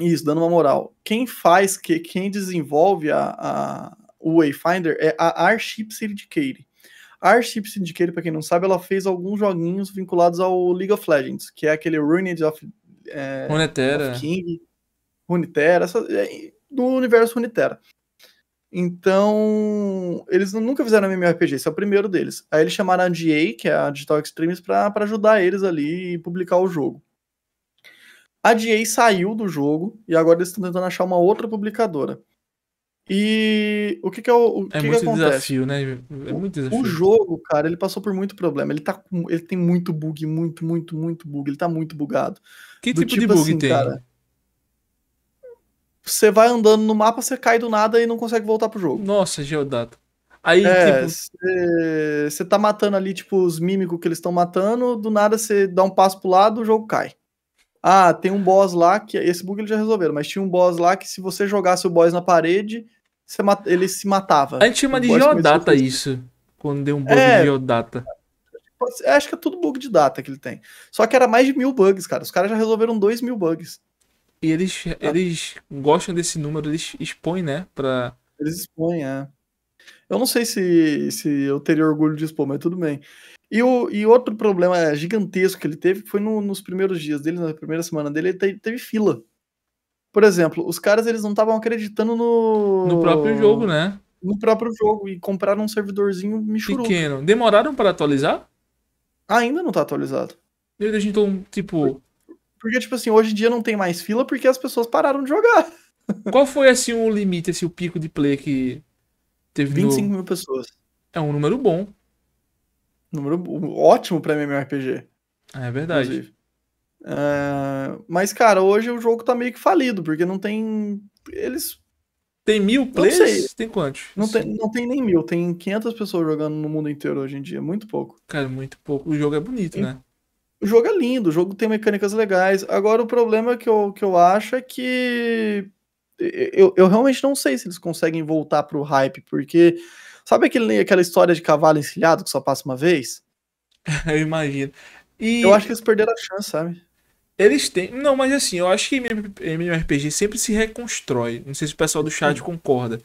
Isso, dando uma moral. Quem faz, que quem desenvolve a, a o Wayfinder é a Arship Syndicate. A Arship Syndicate, para quem não sabe, ela fez alguns joguinhos vinculados ao League of Legends, que é aquele Ruined of, é, Runetera. of King, Runeterra, essa, é, do universo Runeterra. Então, eles nunca fizeram MMORPG, esse é o primeiro deles. Aí eles chamaram a DA, que é a Digital Extremes, para ajudar eles ali e publicar o jogo. A DA saiu do jogo e agora eles estão tentando achar uma outra publicadora. E o que que é o, o é que muito que acontece? desafio, né? É muito desafio. O jogo, cara, ele passou por muito problema. Ele, tá com, ele tem muito bug, muito, muito, muito bug. Ele tá muito bugado. Que tipo, tipo de tipo bug assim, tem? Cara, você vai andando no mapa, você cai do nada e não consegue voltar pro jogo. Nossa, geodata. Aí, é, Você tipo, tá matando ali, tipo, os mímicos que eles estão matando, do nada você dá um passo pro lado, o jogo cai. Ah, tem um boss lá que. Esse bug eles já resolveram, mas tinha um boss lá que se você jogasse o boss na parede, mat... ele se matava. A gente chama de geodata isso. Quando deu um bug é... de geodata. Acho que é tudo bug de data que ele tem. Só que era mais de mil bugs, cara. Os caras já resolveram dois mil bugs. E eles, ah. eles gostam desse número, eles expõem, né? Pra... Eles expõem, é. Eu não sei se, se eu teria orgulho de expor, mas tudo bem. E, o, e outro problema é, gigantesco que ele teve foi no, nos primeiros dias dele, na primeira semana dele, ele teve, teve fila. Por exemplo, os caras eles não estavam acreditando no. No próprio jogo, né? No próprio jogo e compraram um servidorzinho michuruco. Pequeno. Demoraram para atualizar? Ainda não tá atualizado. Eles então, tipo. Porque, tipo assim, hoje em dia não tem mais fila porque as pessoas pararam de jogar. Qual foi, assim, o limite, assim, o pico de play que teve 25 no... mil pessoas. É um número bom. Número ótimo pra MMORPG. É verdade. Uh, mas, cara, hoje o jogo tá meio que falido, porque não tem. Eles. Tem mil players? Tem quantos? Não tem, não tem nem mil, tem 500 pessoas jogando no mundo inteiro hoje em dia, muito pouco. Cara, muito pouco. O jogo é bonito, né? O jogo é lindo, o jogo tem mecânicas legais. Agora, o problema que eu, que eu acho é que. Eu, eu realmente não sei se eles conseguem voltar pro hype, porque Sabe aquele, aquela história de cavalo encilhado que só passa uma vez? eu imagino. E... Eu acho que eles perderam a chance, sabe? Eles têm. Não, mas assim, eu acho que MMORPG sempre se reconstrói. Não sei se o pessoal do chat concorda.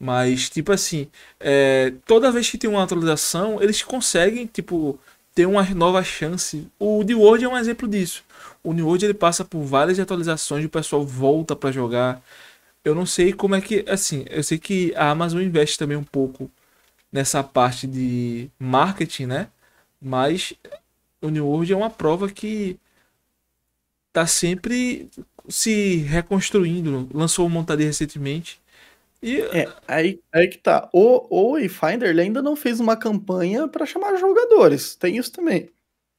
Mas, tipo assim, é... toda vez que tem uma atualização, eles conseguem, tipo, ter uma nova chance. O New World é um exemplo disso. O New World ele passa por várias atualizações e o pessoal volta para jogar eu não sei como é que. Assim, eu sei que a Amazon investe também um pouco nessa parte de marketing, né? Mas o New World é uma prova que tá sempre se reconstruindo. Lançou o Montaria recentemente. E... É, aí, aí que tá. O, o Finder ainda não fez uma campanha para chamar jogadores. Tem isso também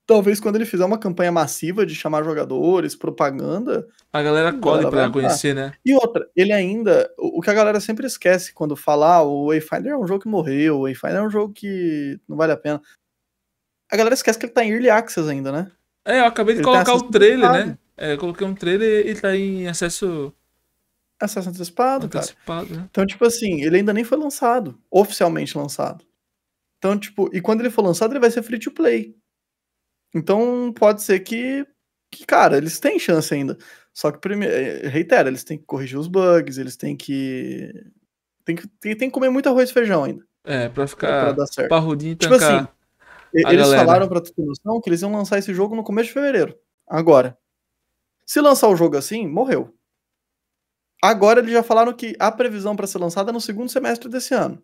talvez quando ele fizer uma campanha massiva de chamar jogadores, propaganda. A galera colhe para conhecer, né? E outra, ele ainda. O que a galera sempre esquece quando fala, ah, o Wayfinder é um jogo que morreu, o Wayfinder é um jogo que não vale a pena. A galera esquece que ele tá em Early Access ainda, né? É, eu acabei de ele colocar o trailer, né? É, eu coloquei um trailer e tá em acesso. Acesso antecipado, antecipado cara. Né? Então, tipo assim, ele ainda nem foi lançado, oficialmente lançado. Então, tipo, e quando ele for lançado, ele vai ser free to play. Então pode ser que, que cara, eles têm chance ainda. Só que, primeiro, eh, eh, reitero, eles têm que corrigir os bugs, eles têm que. Tem que, tem, que comer muito arroz e feijão ainda. É, pra ficar pra dar certo. parrudinho e Tipo assim, eles galera. falaram pra tu noção que eles iam lançar esse jogo no começo de fevereiro. Agora. Se lançar o jogo assim, morreu. Agora eles já falaram que a previsão para ser lançada é no segundo semestre desse ano.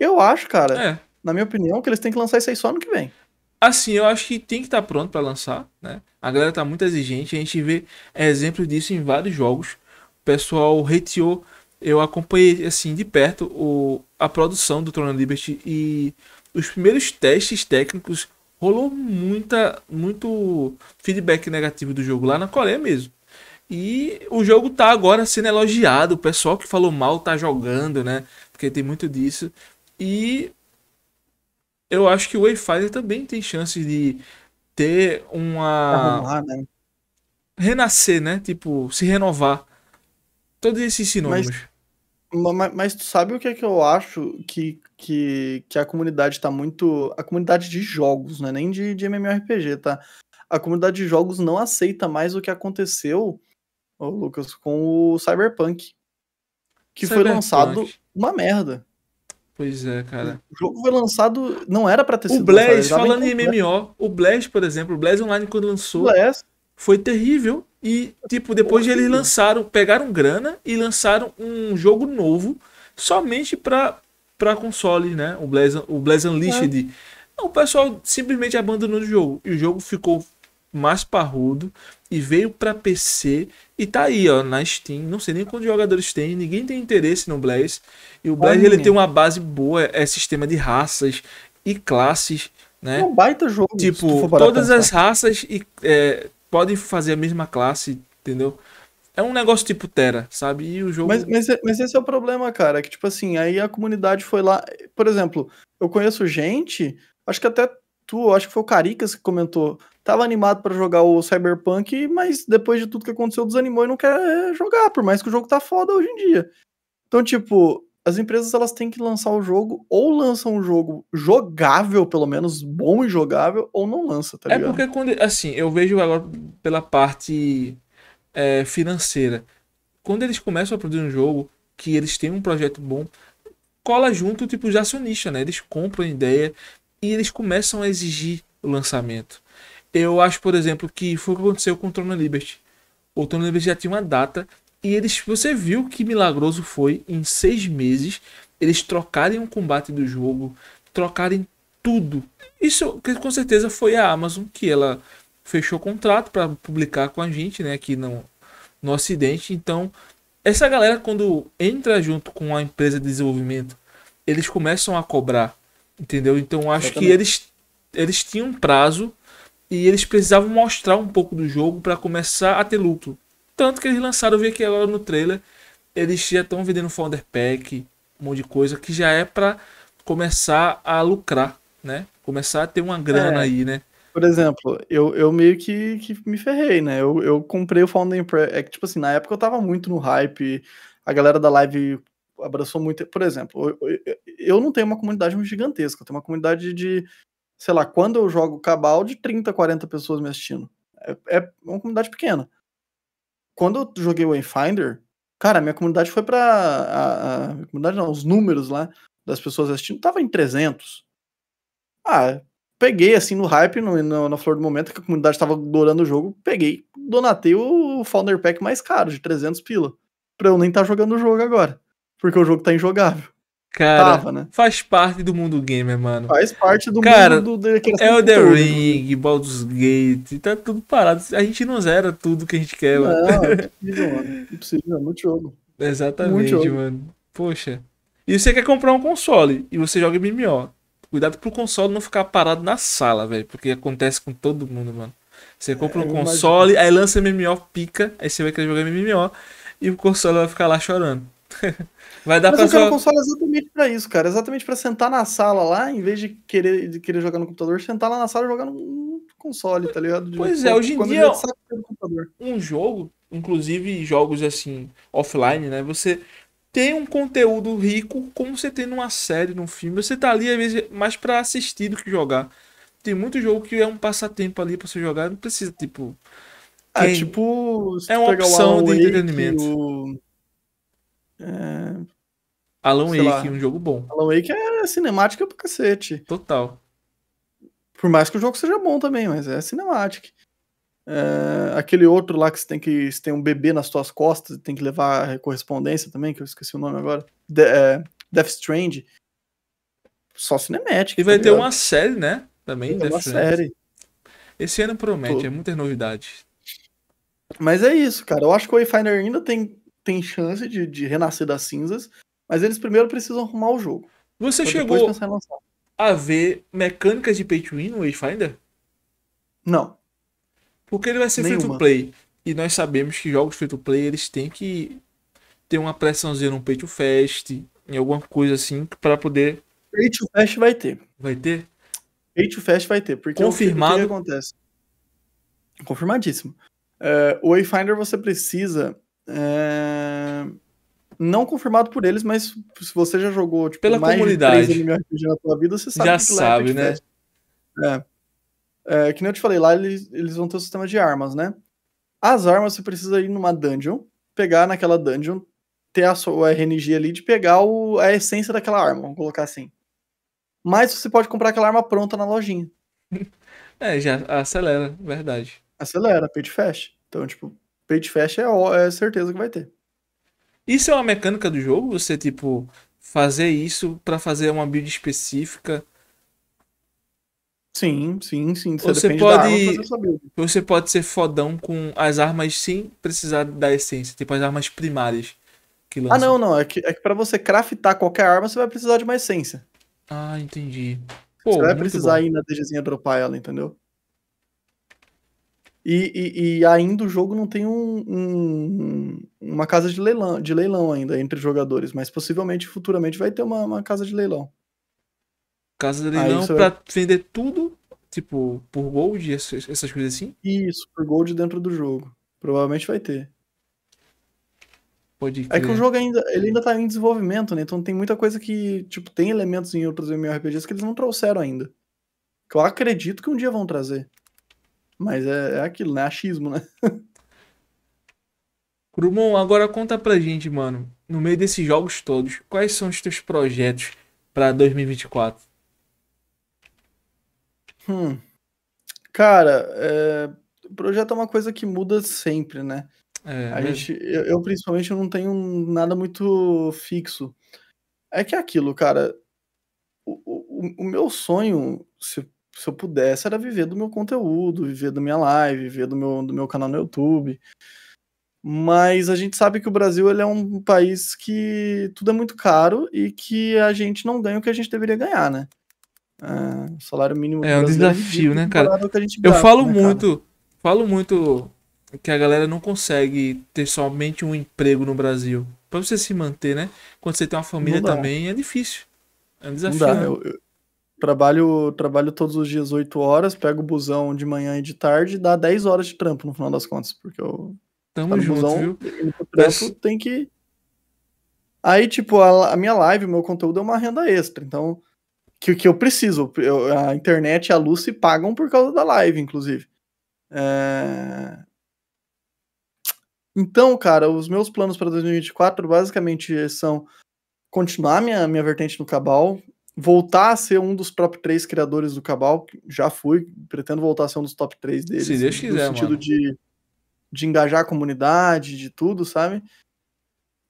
Eu acho, cara, é. na minha opinião, que eles têm que lançar isso aí só ano que vem. Assim, eu acho que tem que estar tá pronto para lançar, né? A galera tá muito exigente, a gente vê exemplo disso em vários jogos. O pessoal hateou, eu acompanhei assim de perto o, a produção do Tron Liberty e os primeiros testes técnicos rolou muita muito feedback negativo do jogo lá na Coreia mesmo. E o jogo tá agora sendo elogiado, o pessoal que falou mal tá jogando, né? Porque tem muito disso. E eu acho que o Wayfinder também tem chances de ter uma. Arrumar, né? Renascer, né? Tipo, se renovar. Todos esses sinônimos. Mas, mas, mas, tu sabe o que é que eu acho que, que, que a comunidade tá muito. A comunidade de jogos, né? Nem de, de MMORPG, tá? A comunidade de jogos não aceita mais o que aconteceu, ô Lucas, com o Cyberpunk. Que Cyberpunk. foi lançado uma merda. Pois é, cara. O jogo foi lançado, não era pra ter o sido. O Blaze, falando em MMO, o Blaze, por exemplo, o Blaze Online quando lançou, foi terrível. E, tipo, depois eles lançaram, pegaram grana e lançaram um jogo novo somente pra, pra console, né? O Blaze, o Blaze Unleashed. É. O pessoal simplesmente abandonou o jogo. E o jogo ficou mais parrudo e veio para PC e tá aí, ó, na Steam. Não sei nem quantos jogadores tem, ninguém tem interesse no Blaze. E o Blaze ele tem uma base boa, é, é sistema de raças e classes, né? É um baita jogo. Tipo, todas as raças e, é, podem fazer a mesma classe, entendeu? É um negócio tipo Terra, sabe? E o jogo. Mas, mas, mas, esse é o problema, cara. Que, tipo assim, aí a comunidade foi lá. Por exemplo, eu conheço gente, acho que até tu, acho que foi o Caricas que comentou, tava animado para jogar o Cyberpunk, mas depois de tudo que aconteceu, desanimou e não quer jogar, por mais que o jogo tá foda hoje em dia. Então, tipo, as empresas elas têm que lançar o jogo, ou lançam um jogo jogável, pelo menos bom e jogável, ou não lança, tá é ligado? É porque quando, assim, eu vejo agora pela parte é, financeira. Quando eles começam a produzir um jogo, que eles têm um projeto bom, cola junto tipo os acionistas, né? Eles compram a ideia, e eles começam a exigir o lançamento. Eu acho, por exemplo, que foi o que aconteceu com o Tron Liberty. O Tron Liberty já tinha uma data e eles, você viu que milagroso foi em seis meses eles trocarem um combate do jogo, trocarem tudo. Isso com certeza foi a Amazon que ela fechou o contrato para publicar com a gente, né, aqui no, no Ocidente. Então, essa galera quando entra junto com a empresa de desenvolvimento, eles começam a cobrar Entendeu? Então acho que eles, eles tinham um prazo e eles precisavam mostrar um pouco do jogo para começar a ter lucro. Tanto que eles lançaram, eu vi aqui agora no trailer, eles já estão vendendo Founder Pack, um monte de coisa que já é para começar a lucrar, né? Começar a ter uma grana é, aí, né? Por exemplo, eu, eu meio que, que me ferrei, né? Eu, eu comprei o Founder Pack, é que tipo assim, na época eu tava muito no hype, a galera da live abraçou muito. Por exemplo, eu, eu não tenho uma comunidade gigantesca, eu tenho uma comunidade de, sei lá, quando eu jogo Cabal, de 30, 40 pessoas me assistindo. É, é uma comunidade pequena. Quando eu joguei Wayfinder, cara, minha comunidade foi pra. A, a, minha comunidade não, os números lá das pessoas assistindo tava em 300. Ah, peguei assim no hype, no, no, na flor do momento que a comunidade tava adorando o jogo, peguei, donatei o Founder Pack mais caro, de 300 pila. Pra eu nem estar tá jogando o jogo agora porque o jogo tá injogável. Cara, Tava, né? faz parte do mundo gamer, mano. Faz parte do Cara, mundo é o The Ring, Baldur's Gate, tá tudo parado. A gente não zera tudo que a gente quer, mano. Não, é possível, mano. Não precisa, é muito jogo. Exatamente, muito jogo. mano. Poxa. E você quer comprar um console e você joga MMO. Cuidado pro console não ficar parado na sala, velho. Porque acontece com todo mundo, mano. Você é, compra é, um console, imagino. aí lança MMO, pica, aí você vai querer jogar MMO e o console vai ficar lá chorando. Vai dar Mas pra eu só... quero um console exatamente para isso, cara. Exatamente para sentar na sala lá, em vez de querer, de querer jogar no computador, sentar lá na sala e jogar no console, tá ligado? De pois tipo, é, hoje em dia um jogo, inclusive jogos assim offline, né? Você tem um conteúdo rico como você tem numa série, num filme. Você tá ali às vezes mais para assistir do que jogar. Tem muito jogo que é um passatempo ali para você jogar, não precisa tipo é quem... Tipo, é tipo é uma opção de entretenimento. O é... Alan Sei Wake, lá. um jogo bom. Alan Wake é cinemática pro cacete. Total. Por mais que o jogo seja bom também, mas é cinemática. É... aquele outro lá que você tem que você tem um bebê nas suas costas e tem que levar correspondência também, que eu esqueci o nome agora. De, é... Death Strange. Só cinemática. E vai tá ter uma série, né? Também. uma Strange. série. Esse ano promete, Tô. é muita novidade. Mas é isso, cara. Eu acho que o Wayfinder ainda tem tem chance de, de renascer das cinzas, mas eles primeiro precisam arrumar o jogo. Você chegou a ver mecânicas de pay to win no Wayfinder? Não. Porque ele vai ser free to play. E nós sabemos que jogos free to play eles têm que ter uma pressãozinha no pay to fast, em alguma coisa assim, para poder. Pay to fast vai ter. Vai ter? Pay to fast vai ter. Porque Confirmado. É o que acontece? Confirmadíssimo. Uh, o Wayfinder você precisa é, não confirmado por eles, mas se você já jogou tipo, Pela mais comunidade. de três na sua vida, você sabe já que é sabe, é né? É. é. Que nem eu te falei, lá eles, eles vão ter o um sistema de armas, né? As armas você precisa ir numa dungeon, pegar naquela dungeon, ter a sua RNG ali de pegar o, a essência daquela arma, vamos colocar assim. Mas você pode comprar aquela arma pronta na lojinha. É, já acelera, verdade. Acelera, pay fast. Então, tipo, Page Fast é, é certeza que vai ter. Isso é uma mecânica do jogo? Você, tipo, fazer isso para fazer uma build específica? Sim, sim, sim. Você, você pode. Arma, você pode ser fodão com as armas sem precisar da essência, tipo as armas primárias. Que ah, lançam. ah, não, não. É que, é que pra você craftar qualquer arma, você vai precisar de uma essência. Ah, entendi. Pô, você vai precisar bom. ir na DGzinha dropar ela, entendeu? E, e, e, ainda o jogo não tem um, um, uma casa de leilão, de leilão ainda entre jogadores, mas possivelmente futuramente vai ter uma, uma casa de leilão. Casa de leilão para vender tudo, tipo, por gold, essas, essas coisas assim? Isso, por gold dentro do jogo. Provavelmente vai ter. Pode crer. É que o jogo ainda, ele ainda tá em desenvolvimento, né? Então tem muita coisa que, tipo, tem elementos em outros MMORPGs que eles não trouxeram ainda. Que eu acredito que um dia vão trazer. Mas é, é aquilo, né? Achismo, né? Grumon, agora conta pra gente, mano, no meio desses jogos todos, quais são os teus projetos pra 2024? Hum. Cara, é... projeto é uma coisa que muda sempre, né? É, a mesmo. Né? gente, eu, eu, principalmente não tenho nada muito fixo. É que é aquilo, cara. O, o, o meu sonho, se se eu pudesse, era viver do meu conteúdo, viver da minha live, viver do meu, do meu canal no YouTube. Mas a gente sabe que o Brasil ele é um país que tudo é muito caro e que a gente não ganha o que a gente deveria ganhar, né? É, salário mínimo é, é um é desafio, é né, cara? eu falo né, muito, cara? falo muito que a galera não consegue ter somente um emprego no Brasil. Para você se manter, né? Quando você tem uma família também é difícil. É um desafio. Não dá. Né? eu, Trabalho, trabalho todos os dias 8 horas, pego o busão de manhã e de tarde, dá 10 horas de trampo no final das contas, porque eu. Tamo tá junto, busão, viu? Trampo, Mas... tem que. Aí, tipo, a, a, minha live, o meu conteúdo é uma renda extra, então. Que, que eu preciso. Eu, a internet e a luz se pagam por causa da live, inclusive. É... Então, cara, os meus planos para 2024 basicamente são continuar minha, minha vertente no Cabal, voltar a ser um dos top 3 criadores do Cabal, já fui, pretendo voltar a ser um dos top 3 deles. Se Deus quiser, No sentido mano. de, de engajar a comunidade, de tudo, sabe?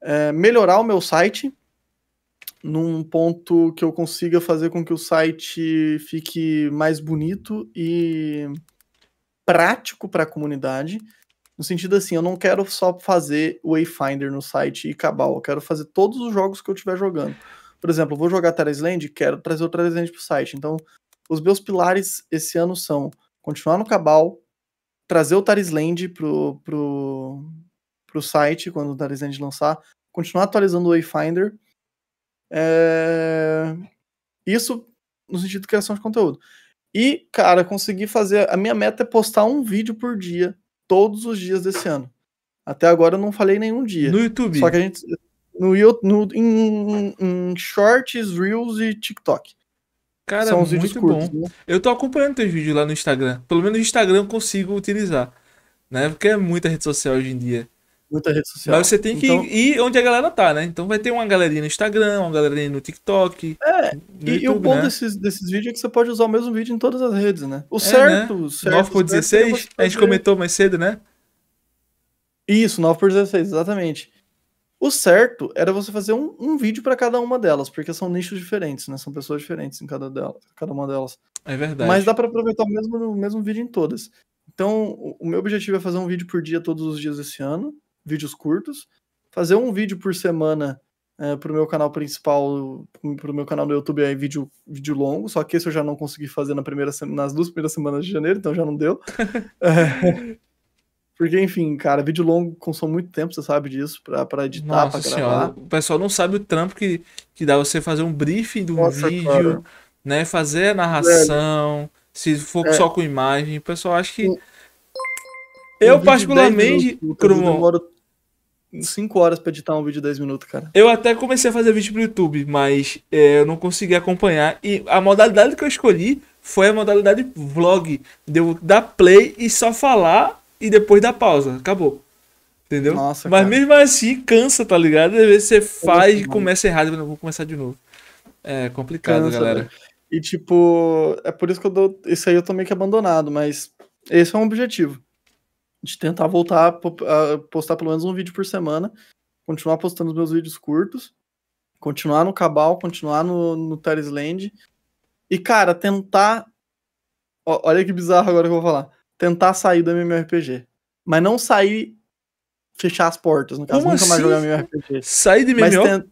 É, melhorar o meu site num ponto que eu consiga fazer com que o site fique mais bonito e prático para a comunidade. No sentido assim, eu não quero só fazer Wayfinder no site e Cabal, eu quero fazer todos os jogos que eu estiver jogando. Por exemplo, vou jogar Terra's Land, quero trazer o Terra's Land pro site. Então, os meus pilares esse ano são continuar no Cabal, trazer o Terra's pro, pro, pro site quando o Terra's lançar, continuar atualizando o Wayfinder. É... Isso no sentido de criação de conteúdo. E, cara, consegui fazer. A minha meta é postar um vídeo por dia, todos os dias desse ano. Até agora eu não falei nenhum dia. No YouTube. Só que a gente. No, no, em, em shorts, reels e TikTok. Cara, São os muito vídeos curtos, bom. Né? Eu tô acompanhando teus vídeos lá no Instagram. Pelo menos no Instagram eu consigo utilizar. Né? Porque é muita rede social hoje em dia. Muita rede social. Mas você tem que então... ir onde a galera tá, né? Então vai ter uma galerinha no Instagram, uma galerinha no TikTok. É, no e, YouTube, e, o bom né? desses, desses vídeos é que você pode usar o mesmo vídeo em todas as redes, né? O é, certo, né? certo. 9 é por 16, a gente comentou mais cedo, né? Isso, 9 por 16, exatamente. O certo era você fazer um, um vídeo para cada uma delas, porque são nichos diferentes, né? São pessoas diferentes em cada, delas, cada uma delas. É verdade. Mas dá para aproveitar o mesmo, o mesmo vídeo em todas. Então, o, meu objetivo é fazer um vídeo por dia todos os dias esse ano, vídeos curtos. Fazer um vídeo por semana é, pro meu canal principal, pro meu canal no YouTube é vídeo, vídeo longo, só que esse eu já não consegui fazer na primeira, nas duas primeiras semanas de janeiro, então já não deu. é, porque, enfim, cara, vídeo longo consome muito tempo, você sabe disso, pra, pra editar, Nossa pra senhora, O pessoal não sabe o trampo que, que dá você fazer um briefing do Nossa, vídeo, cara. né? Fazer a narração, é, se for é. só com imagem. O pessoal acha que. Um, eu, um particularmente, Eu demoro 5 horas pra editar um vídeo de 10 minutos, cara. Eu até comecei a fazer vídeo pro YouTube, mas é, eu não consegui acompanhar. E a modalidade que eu escolhi foi a modalidade vlog. Deu de dar play e só falar e depois da pausa. Acabou. Entendeu? Nossa, Mas cara. mesmo assim, cansa, tá ligado? Às vezes você faz e começa errado, eu não vou começar de novo. É complicado, cansa, galera. Né? E tipo, é por isso que eu dou. Isso aí eu tô meio que abandonado, mas esse é um objetivo. De tentar voltar a postar pelo menos um vídeo por semana. Continuar postando os meus vídeos curtos. Continuar no Cabal, continuar no, no Teresland. E, cara, tentar. olha que bizarro agora que eu vou falar tentar sair do MMORPG. Mas não sair, fechar as portas, no caso, Como nunca assim? mais jogar MMORPG. Sair de MMO? Mas ten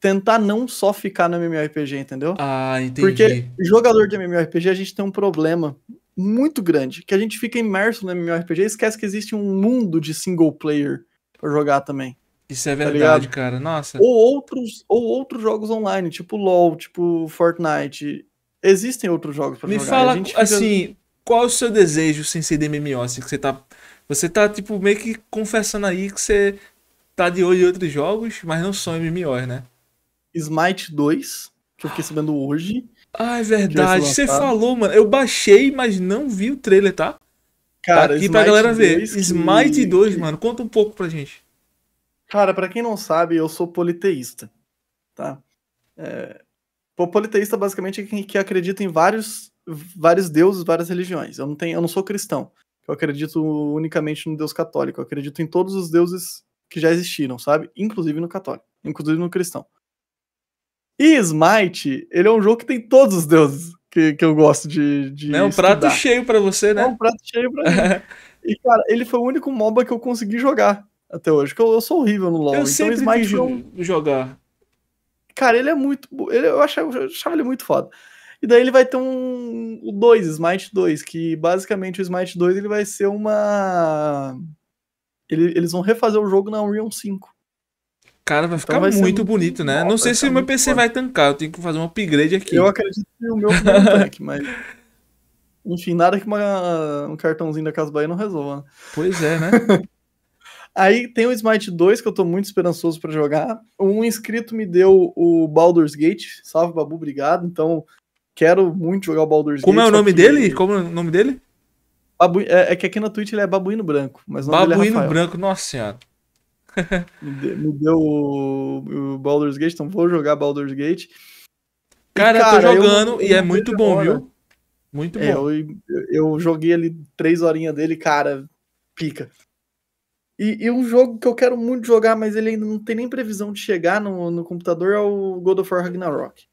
tentar não só ficar no MMORPG, entendeu? Ah, entendi. Porque jogador de MMORPG, a gente tem um problema muito grande, que a gente fica imerso no MMORPG e esquece que existe um mundo de single player para jogar também. Isso é tá verdade, tá cara. Nossa. Ou outros, ou outros jogos online, tipo LoL, tipo Fortnite. Existem outros jogos para jogar. Me fala, fica... assim, qual é o seu desejo sem ser de MMO? Assim, que você tá. Você tá, tipo, meio que confessando aí que você tá de olho em outros jogos, mas não são MMOs, né? Smite 2, que eu fiquei sabendo hoje. Ah, é verdade. Você falou, mano. Eu baixei, mas não vi o trailer, tá? tá Cara, tá aqui Smite pra galera ver. Que... Smite 2, mano. Conta um pouco pra gente. Cara, pra quem não sabe, eu sou politeísta, tá? É... O politeísta basicamente é quem que acredita em vários vários deuses, várias religiões. Eu não, tenho, eu não sou cristão. Eu acredito unicamente no Deus católico. Eu acredito em todos os deuses que já existiram, sabe? Inclusive no católico, inclusive no cristão. E Smite, ele é um jogo que tem todos os deuses que, que eu gosto de. de é um estudar. prato cheio para você, né? É um prato cheio pra mim. e, cara, ele foi o único MOBA que eu consegui jogar até hoje, que eu, eu sou horrível no LoL. Eu então, sempre Smite jogar. Cara, ele é muito. Ele, eu, achava, eu achava ele muito foda. E daí ele vai ter um o 2, Smite 2, que basicamente o Smite 2 ele vai ser uma ele, eles vão refazer o jogo na Unreal 5. Cara, vai então ficar então vai muito bonito, né? Bom, não sei se o meu PC bom. vai tancar, eu tenho que fazer um upgrade aqui. Eu acredito que o meu não tanque, mas enfim, nada que uma, um cartãozinho da Casa Bahia não resolva. Né? Pois é, né? Aí tem o Smite 2, que eu tô muito esperançoso para jogar. Um inscrito me deu o Baldur's Gate. Salve, Babu, obrigado. Então, quero muito jogar o Baldur's Como Gate. Como é o nome dele? Ele... Como é o nome dele? Babu... É, é, que aqui na Twitch ele é Babuíno Branco. Mas é Babuíno é Branco, nossa senhora. me deu o, o Baldur's Gate, então vou jogar Baldur's Gate. Cara, e, cara, eu tô jogando eu, eu, e é muito bom, viu? Muito é, bom. É, eu, eu joguei ali três horinhas dele, cara, pica. E, e, um jogo que eu quero muito jogar, mas ele ainda não tem nem previsão de chegar no, no computador, é o God of War Ragnarok.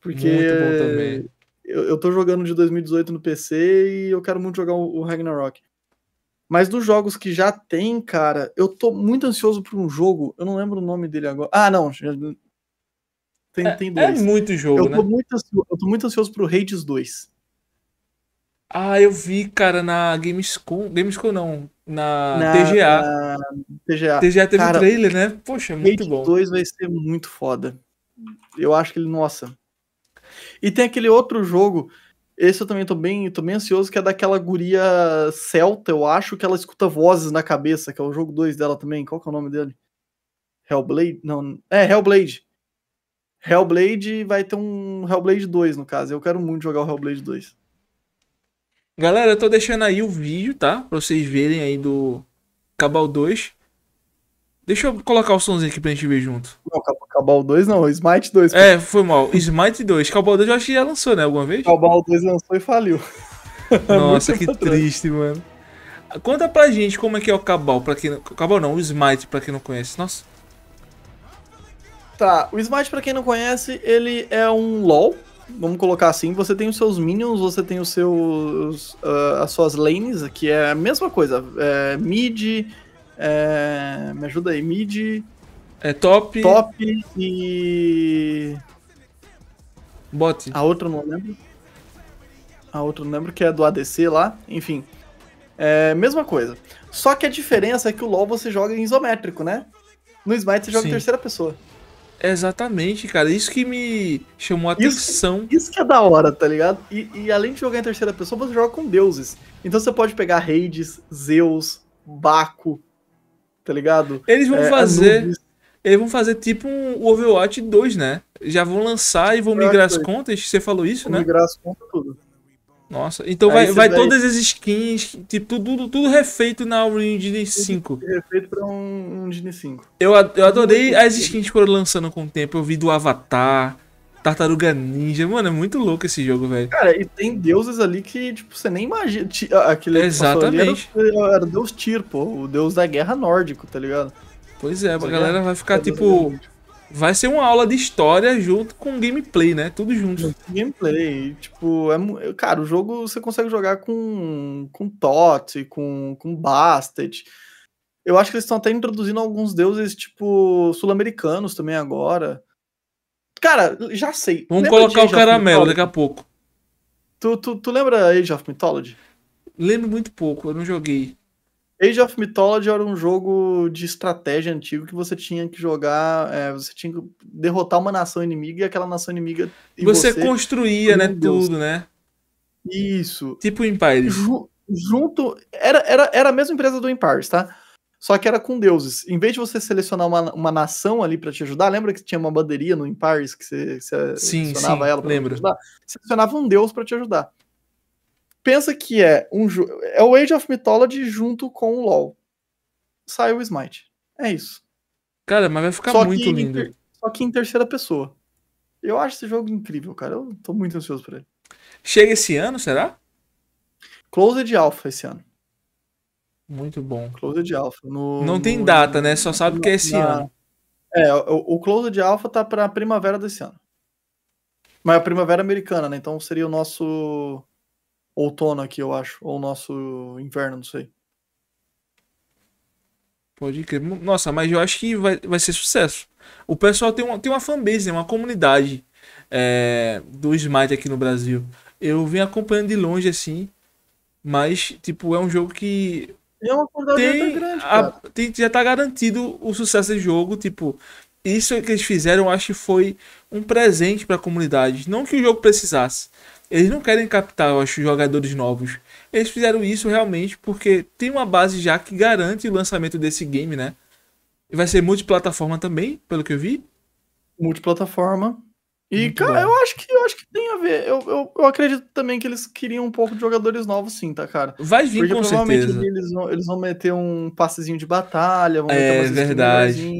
Porque muito bom também. Eu, eu tô jogando de 2018 no PC e eu quero muito jogar o Ragnarok. Mas dos jogos que já tem, cara, eu tô muito ansioso por um jogo. Eu não lembro o nome dele agora. Ah, não. Tem, é, tem é dois. É muito jogo, eu né? Tô muito ansioso, eu tô muito ansioso pro Hades 2. Ah, eu vi, cara, na Gamescom. Gamescom não. Na, na TGA. Na TGA. TGA teve cara, um trailer, né? Poxa, muito Hades bom. Hades 2 vai ser muito foda. Eu acho que ele, nossa, e tem aquele outro jogo, esse eu também tô bem, tô bem ansioso, que é daquela guria celta, eu acho, que ela escuta vozes na cabeça, que é o jogo 2 dela também. Qual que é o nome dele? Hellblade? Não, é Hellblade. Hellblade vai ter um Hellblade 2, no caso. Eu quero muito jogar o Hellblade 2. Galera, eu tô deixando aí o vídeo, tá? Pra vocês verem aí do Cabal 2. Deixa eu colocar o somzinho aqui pra gente ver junto. Não, Cabal 2 não, Smite 2. É, foi mal. Smite 2. Cabal 2 eu acho que já lançou, né? Alguma vez? Cabal 2 lançou e faliu. Nossa, que triste, mano. Conta pra gente como é que é o Cabal, pra quem não... Cabal não, o Smite, pra quem não conhece. Nossa. Tá, o Smite, pra quem não conhece, ele é um LoL. Vamos colocar assim, você tem os seus minions, você tem os seus... Uh, as suas lanes, que é a mesma coisa. É, mid, é, me ajuda aí, mid. É top. Top e. Bot. A outra não lembro. A outra não lembro, que é do ADC lá. Enfim. É, mesma coisa. Só que a diferença é que o LoL você joga em isométrico, né? No Smite você joga Sim. em terceira pessoa. Exatamente, cara. Isso que me chamou a atenção. Isso, que é da hora, tá ligado? E, e, além de jogar em terceira pessoa, você joga com deuses. Então você pode pegar Raids, Zeus, Baco, tá ligado? Eles vão é, é fazer. Anubis. Eles vão fazer tipo um Overwatch 2, né? Já vão lançar e vão é, migrar as contas. Você falou isso, vão né? Migrar as contas tudo. Nossa, então Aí vai, vai daí... todas as skins, tipo, tudo, tudo refeito na Unreal 5. Refeito pra um, um Engine 5. Eu, eu adorei as skins que foram lançando com o tempo. Eu vi do Avatar, Tartaruga Ninja. Mano, é muito louco esse jogo, velho. Cara, e tem deuses ali que, tipo, você nem imagina. Ah, aquele Exatamente. Era, era deus pô. o deus da guerra nórdico, tá ligado? Pois é, a galera vai ficar, tipo... Vai ser uma aula de história junto com gameplay, né? Tudo junto. Gameplay. Tipo, é, cara, o jogo você consegue jogar com, com Tot, com, com Bastet. Eu acho que eles estão até introduzindo alguns deuses, tipo, sul-americanos também agora. Cara, já sei. Vamos lembra colocar o caramelo daqui a pouco. Tu, tu, tu lembra Age of Mythology? Lembro muito pouco, eu não joguei. Age of Mythology era um jogo de estratégia antigo que você tinha que jogar, é, você tinha que derrotar uma nação inimiga e aquela nação inimiga. Você, você, construía, né, Deus. tudo, né? Isso. Tipo Empires. Ju, junto. Era, era, era a mesma empresa do Empires, tá? Só que era com deuses. Em vez de você selecionar uma, uma nação ali para te ajudar, lembra que tinha uma bandeirinha no Empires que você, você sim, selecionava sim, ela para te ajudar? Você selecionava um deus para te ajudar. Pensa que é um é o Age of Mythology junto com o LoL. Saiu o Smite. É isso. Cara, mas vai ficar só muito lindo. só que em terceira pessoa. Eu acho esse jogo incrível, cara. Eu tô muito ansioso por ele. Chega esse ano, será? Closed Alpha esse ano. Muito bom. Closed Alpha. No, não tem no... data, né? Só sabe que é esse na... ano. É, o, o Closed Alpha tá pra primavera desse ano. Mas é a primavera americana, né? Então seria o nosso outono aqui, eu acho. Ou o nosso inverno, não sei. Pode crer. Nossa, mas eu acho que vai, vai ser sucesso. O pessoal tem uma, tem uma fanbase, né? uma comunidade é, do Smite aqui no Brasil. Eu vim acompanhando de longe assim. Mas, tipo, é um jogo que é uma tem, grande, a, tem, já tá garantido o sucesso do jogo, tipo, isso que eles fizeram, acho que foi um presente para a comunidade, não que o jogo precisasse. Eles não querem captar, eu acho, jogadores novos. Eles fizeram isso realmente porque tem uma base já que garante o lançamento desse game, né? E vai ser multiplataforma também, pelo que eu vi. Multiplataforma. E, Muito cara, eu acho, que, eu acho que tem a ver. Eu, eu, eu, acredito também que eles queriam um pouco de jogadores novos, sim, tá, cara? Vai vir Porque com provavelmente certeza. Eles vão, eles vão meter um passezinho de batalha, vão é, meter verdade.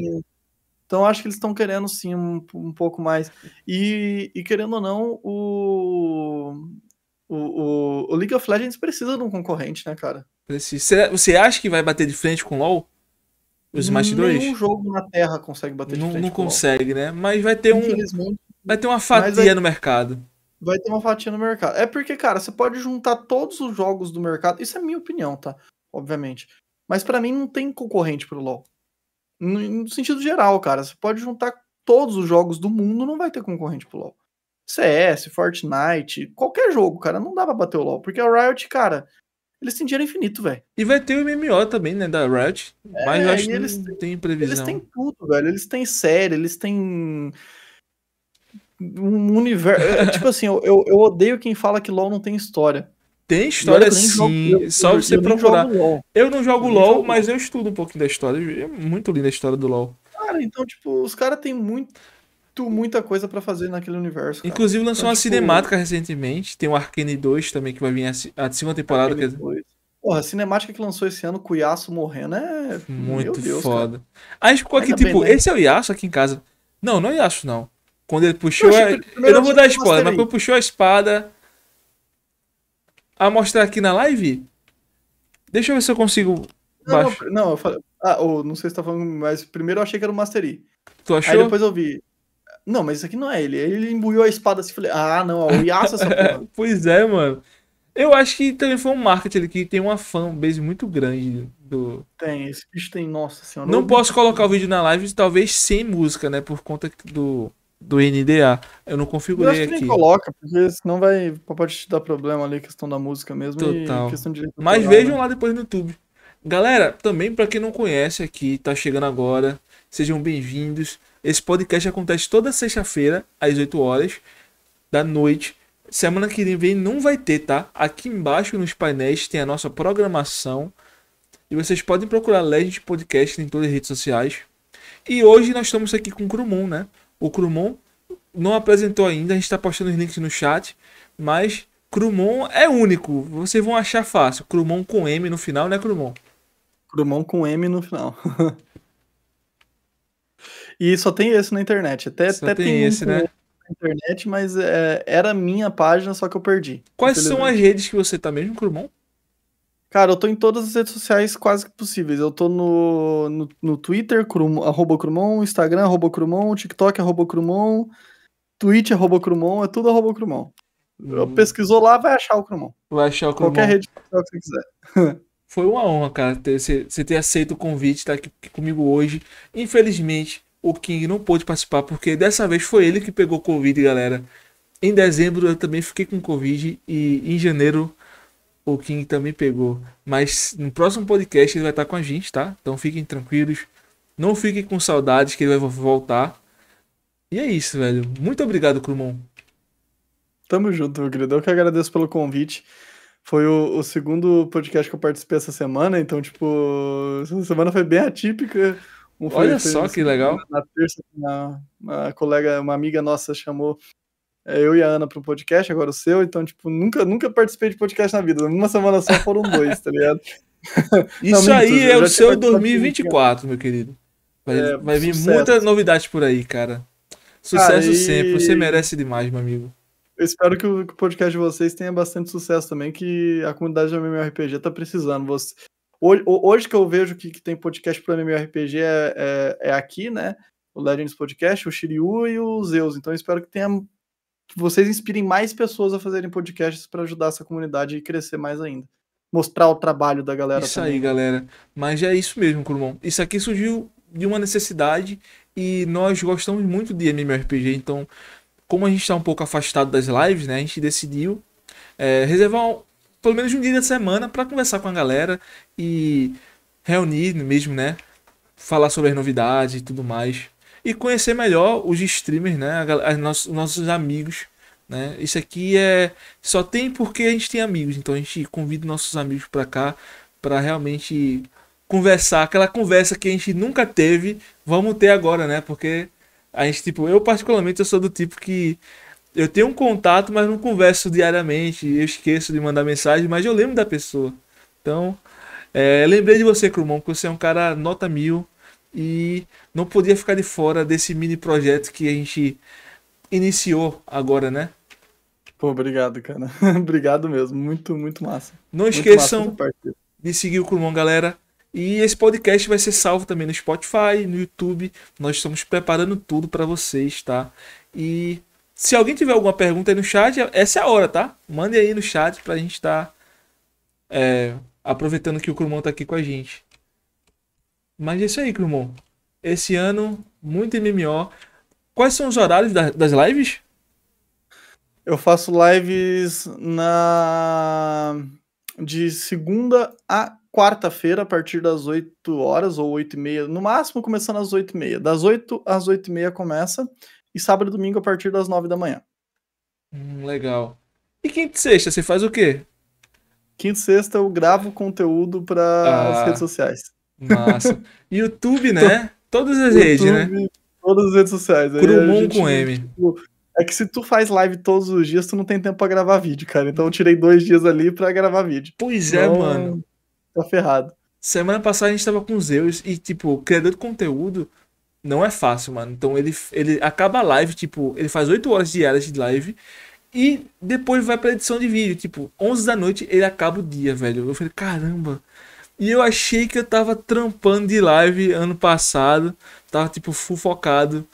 Então, acho que eles estão querendo, sim, um, um pouco mais. E, e, querendo ou não, o, o, o, League of Legends precisa de um concorrente, né, cara? Precisa. Você acha que vai bater de frente com o LoL? Os Smash 2? Nenhum jogo na Terra consegue bater de não, frente Não com consegue, LOL. né? Mas vai ter um... Vai ter uma fatia aí, no mercado. Vai ter uma fatia no mercado. É porque, cara, você pode juntar todos os jogos do mercado. Isso é minha opinião, tá? Obviamente. Mas para mim não tem concorrente pro LoL. No, no, sentido geral, cara, você pode juntar todos os jogos do mundo, não vai ter concorrente pro LoL. CS, Fortnite, qualquer jogo, cara, não dá pra bater o LoL. Porque a Riot, cara, eles têm dinheiro infinito, velho. E vai ter o MMO também, né, da Riot. É, mas eu acho que eles têm previsão. Eles têm tudo, velho. Eles têm série, eles têm um universo. É, é, tipo assim, eu, eu, odeio quem fala que LOL não tem história. Tem história sim, jogo, só você procurar. Eu não jogo LOL, jogo. mas eu estudo um pouquinho da história. É muito linda a história do LOL. Cara, então, tipo, os caras têm muito, muita coisa para fazer naquele universo. Cara. Inclusive lançou então, uma tipo, cinemática recentemente. Tem o Arcane 2 também, que vai vir a, a segunda temporada. Arcane Porra, a cinemática que lançou esse ano, com o Yasuo morrendo, é. Muito Deus, foda. Cara. Aí ficou tipo, aqui, tipo, bem, né? esse é o Yasuo aqui em casa. Não, não é Yasuo, não. Quando ele puxou. a... Eu não vou dar spoiler, mas quando puxou a espada. A mostrar aqui na live. Deixa eu ver se eu consigo. Não, não, não, eu falei. Ah, ou não sei se tá falando, mas primeiro eu achei que era o Mastery. Tu achou? Aí depois eu vi. Não, mas isso aqui não é ele. Ele embuiu a espada assim e falei, ah, não, o Yasa essa porra. pois é, mano. Eu acho que também foi um marketing que tem uma fanbase muito grande do. Tem, esse bicho tem, nossa senhora. Não posso colocar o vídeo na live, talvez sem música, né? Por conta do do NDA. Eu não configurei aqui. Eu acho que aqui. coloca, porque senão vai, pode te dar problema ali, questão da música mesmo. Total. Mas né? vejam né? lá depois no YouTube. Galera, também para quem não conhece aqui, tá chegando agora, sejam bem-vindos. Esse podcast acontece toda sexta-feira, às 8 horas da noite. Semana que vem não vai ter, tá? Aqui embaixo nos painéis tem a nossa programação. E vocês podem procurar Legend Podcast em todas as redes sociais. E hoje nós estamos aqui com o Krumon, né? O Krumon não apresentou ainda, a gente está postando os links no chat, mas Krumon é único, vocês vão achar fácil. Krumon com M no final, né, Krumon? Krumon com M no final. e só tem esse na internet. Até, só até tem, tem esse, né? Na internet, mas é, era minha página, só que eu perdi. Quais são as redes que você tá mesmo, Krumon? Cara, eu tô em todas as redes sociais quase que possíveis. Eu tô no, no, no Twitter, crum, arroba Crumon, Instagram, arroba Crumon, TikTok, arroba Crumon, Twitch, arroba Crumon, é tudo arroba Crumon. Então, hum. Pesquisou lá, vai achar o Crumon. Vai achar o Crumon. Qualquer rede social que você quiser. Foi uma honra, cara, você ter, ter, aceito o convite, estar tá aqui comigo hoje. Infelizmente, o King não pôde participar, porque dessa vez foi ele que pegou Covid, galera. Em dezembro eu também fiquei com Covid e em janeiro o King também pegou. Mas no próximo podcast ele vai estar com a gente, tá? Então fiquem tranquilos. Não fiquem com saudades que ele vai voltar. E é isso, velho. Muito obrigado, Crumon. Tamo junto, meu querido. Eu que agradeço pelo convite. Foi o, o, segundo podcast que eu participei essa semana, então, tipo, essa semana foi bem atípica. Um Olha foi, só foi, que legal. Na terça, uma, uma colega, uma amiga nossa chamou é eu e a Ana para um podcast, agora o seu, então, tipo, nunca, nunca participei de podcast na vida. Uma semana só foram dois, tá ligado? Isso não, aí é o seu 2024, meu querido. Vai, é, vai vir sucesso. muita novidade por aí, cara. Sucesso aí... sempre, você merece demais, meu amigo. Eu espero que o podcast de vocês tenha bastante sucesso também, que a comunidade do MMORPG tá precisando. Você... Hoje, hoje que eu vejo que, que tem podcast para MMORPG é, é, é aqui, né? O Legends Podcast, o Shiryu e o Zeus. Então eu espero que tenha que vocês inspirem mais pessoas a fazerem podcasts para ajudar essa comunidade a crescer mais ainda. Mostrar o trabalho da galera. Isso também. aí, galera. Mas é isso mesmo, Curumão. Isso aqui surgiu de uma necessidade e nós gostamos muito de MMORPG, então, como a gente está um pouco afastado das lives, né, a gente decidiu é, reservar um, pelo menos um dia da semana para conversar com a galera e reunir mesmo, né, falar sobre as novidades e tudo mais e conhecer melhor os streamers, né? As nossos, nossos amigos, né? Isso aqui é só tem porque a gente tem amigos, então a gente convida nossos amigos para cá para realmente conversar aquela conversa que a gente nunca teve, vamos ter agora, né? Porque a gente tipo, eu particularmente eu sou do tipo que eu tenho um contato, mas não converso diariamente, eu esqueço de mandar mensagem, mas eu lembro da pessoa. Então, é, lembrei de você, Crumon, que você é um cara nota mil e não podia ficar de fora desse mini projeto que a gente iniciou agora, né? Pô, obrigado, cara. obrigado mesmo. Muito, muito massa. Não muito esqueçam massa de seguir o Curmão, galera. E esse podcast vai ser salvo também no Spotify, no YouTube. Nós estamos preparando tudo para vocês, tá? E se alguém tiver alguma pergunta aí no chat, essa é a hora, tá? Mande aí no chat pra gente estar tá, é, aproveitando que o Curmão tá aqui com a gente. Mas é isso aí, Clumon. Esse ano, muito MMO. Quais são os horários das lives? Eu faço lives na de segunda a quarta-feira, a partir das 8 horas ou 8 e meia, no máximo começando às 8 e meia. Das 8 às 8 e meia começa, e sábado e domingo a partir das 9 da manhã. Hum, legal. E quinta e sexta, você faz o quê? Quinta e sexta eu gravo conteúdo para ah. as redes sociais. Massa. YouTube, né? Todas as YouTube, redes, né? Todas as redes sociais. Curumum gente, com tipo, M. é que se tu faz live todos os dias, tu não tem tempo pra gravar vídeo, cara. Então eu tirei dois dias ali pra gravar vídeo. Pois é, então, é, mano. Tá ferrado. Semana passada a gente tava com os Zeus e, tipo, criador de conteúdo não é fácil, mano. Então ele, ele acaba a live, tipo, ele faz 8 horas diárias de live e depois vai pra edição de vídeo. Tipo, 11 da noite ele acaba o dia, velho. Eu falei, caramba. E eu achei que eu tava trampando de live ano passado, tava tipo fufocado. focado.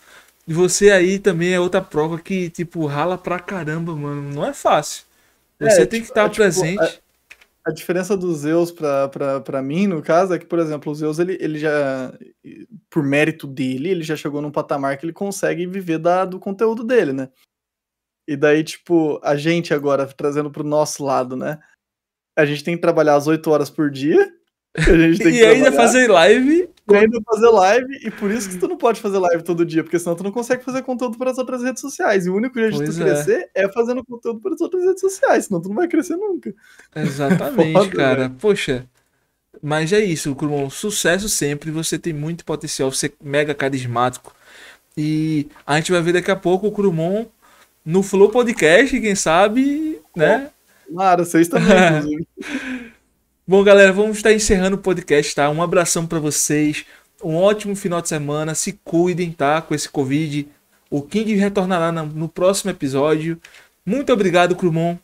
E você aí também é outra prova que, tipo, rala pra caramba, mano. Não é fácil. É, você é, tem tipo, que estar tá é, tipo, presente. Tipo, a, a, diferença dos Zeus pra, pra, pra mim, no caso, é que, por exemplo, o Zeus, ele, ele já, por mérito dele, ele já chegou num patamar que ele consegue viver da, do conteúdo dele, né? E daí, tipo, a gente agora, trazendo pro nosso lado, né? A gente tem que trabalhar as 8 horas por dia, e ainda fazer live. E ainda fazer live, e por isso que tu não pode fazer live todo dia, porque senão tu não consegue fazer conteúdo para as outras redes sociais. E o único jeito pois de tu é. crescer é fazendo conteúdo para as outras redes sociais, senão tu não vai crescer nunca. Exatamente, Foda, cara. Né? Poxa. Mas é isso, Curumon. Sucesso sempre. Você tem muito potencial, você é mega carismático. E a gente vai ver daqui a pouco o Kurumon no Flow Podcast, quem sabe, né? Claro, vocês também, inclusive. Bom, galera, vamos estar encerrando o podcast, tá? Um abração para vocês. Um ótimo final de semana. Se cuidem, tá? Com esse Covid. O King retornará no próximo episódio. Muito obrigado, Crumon.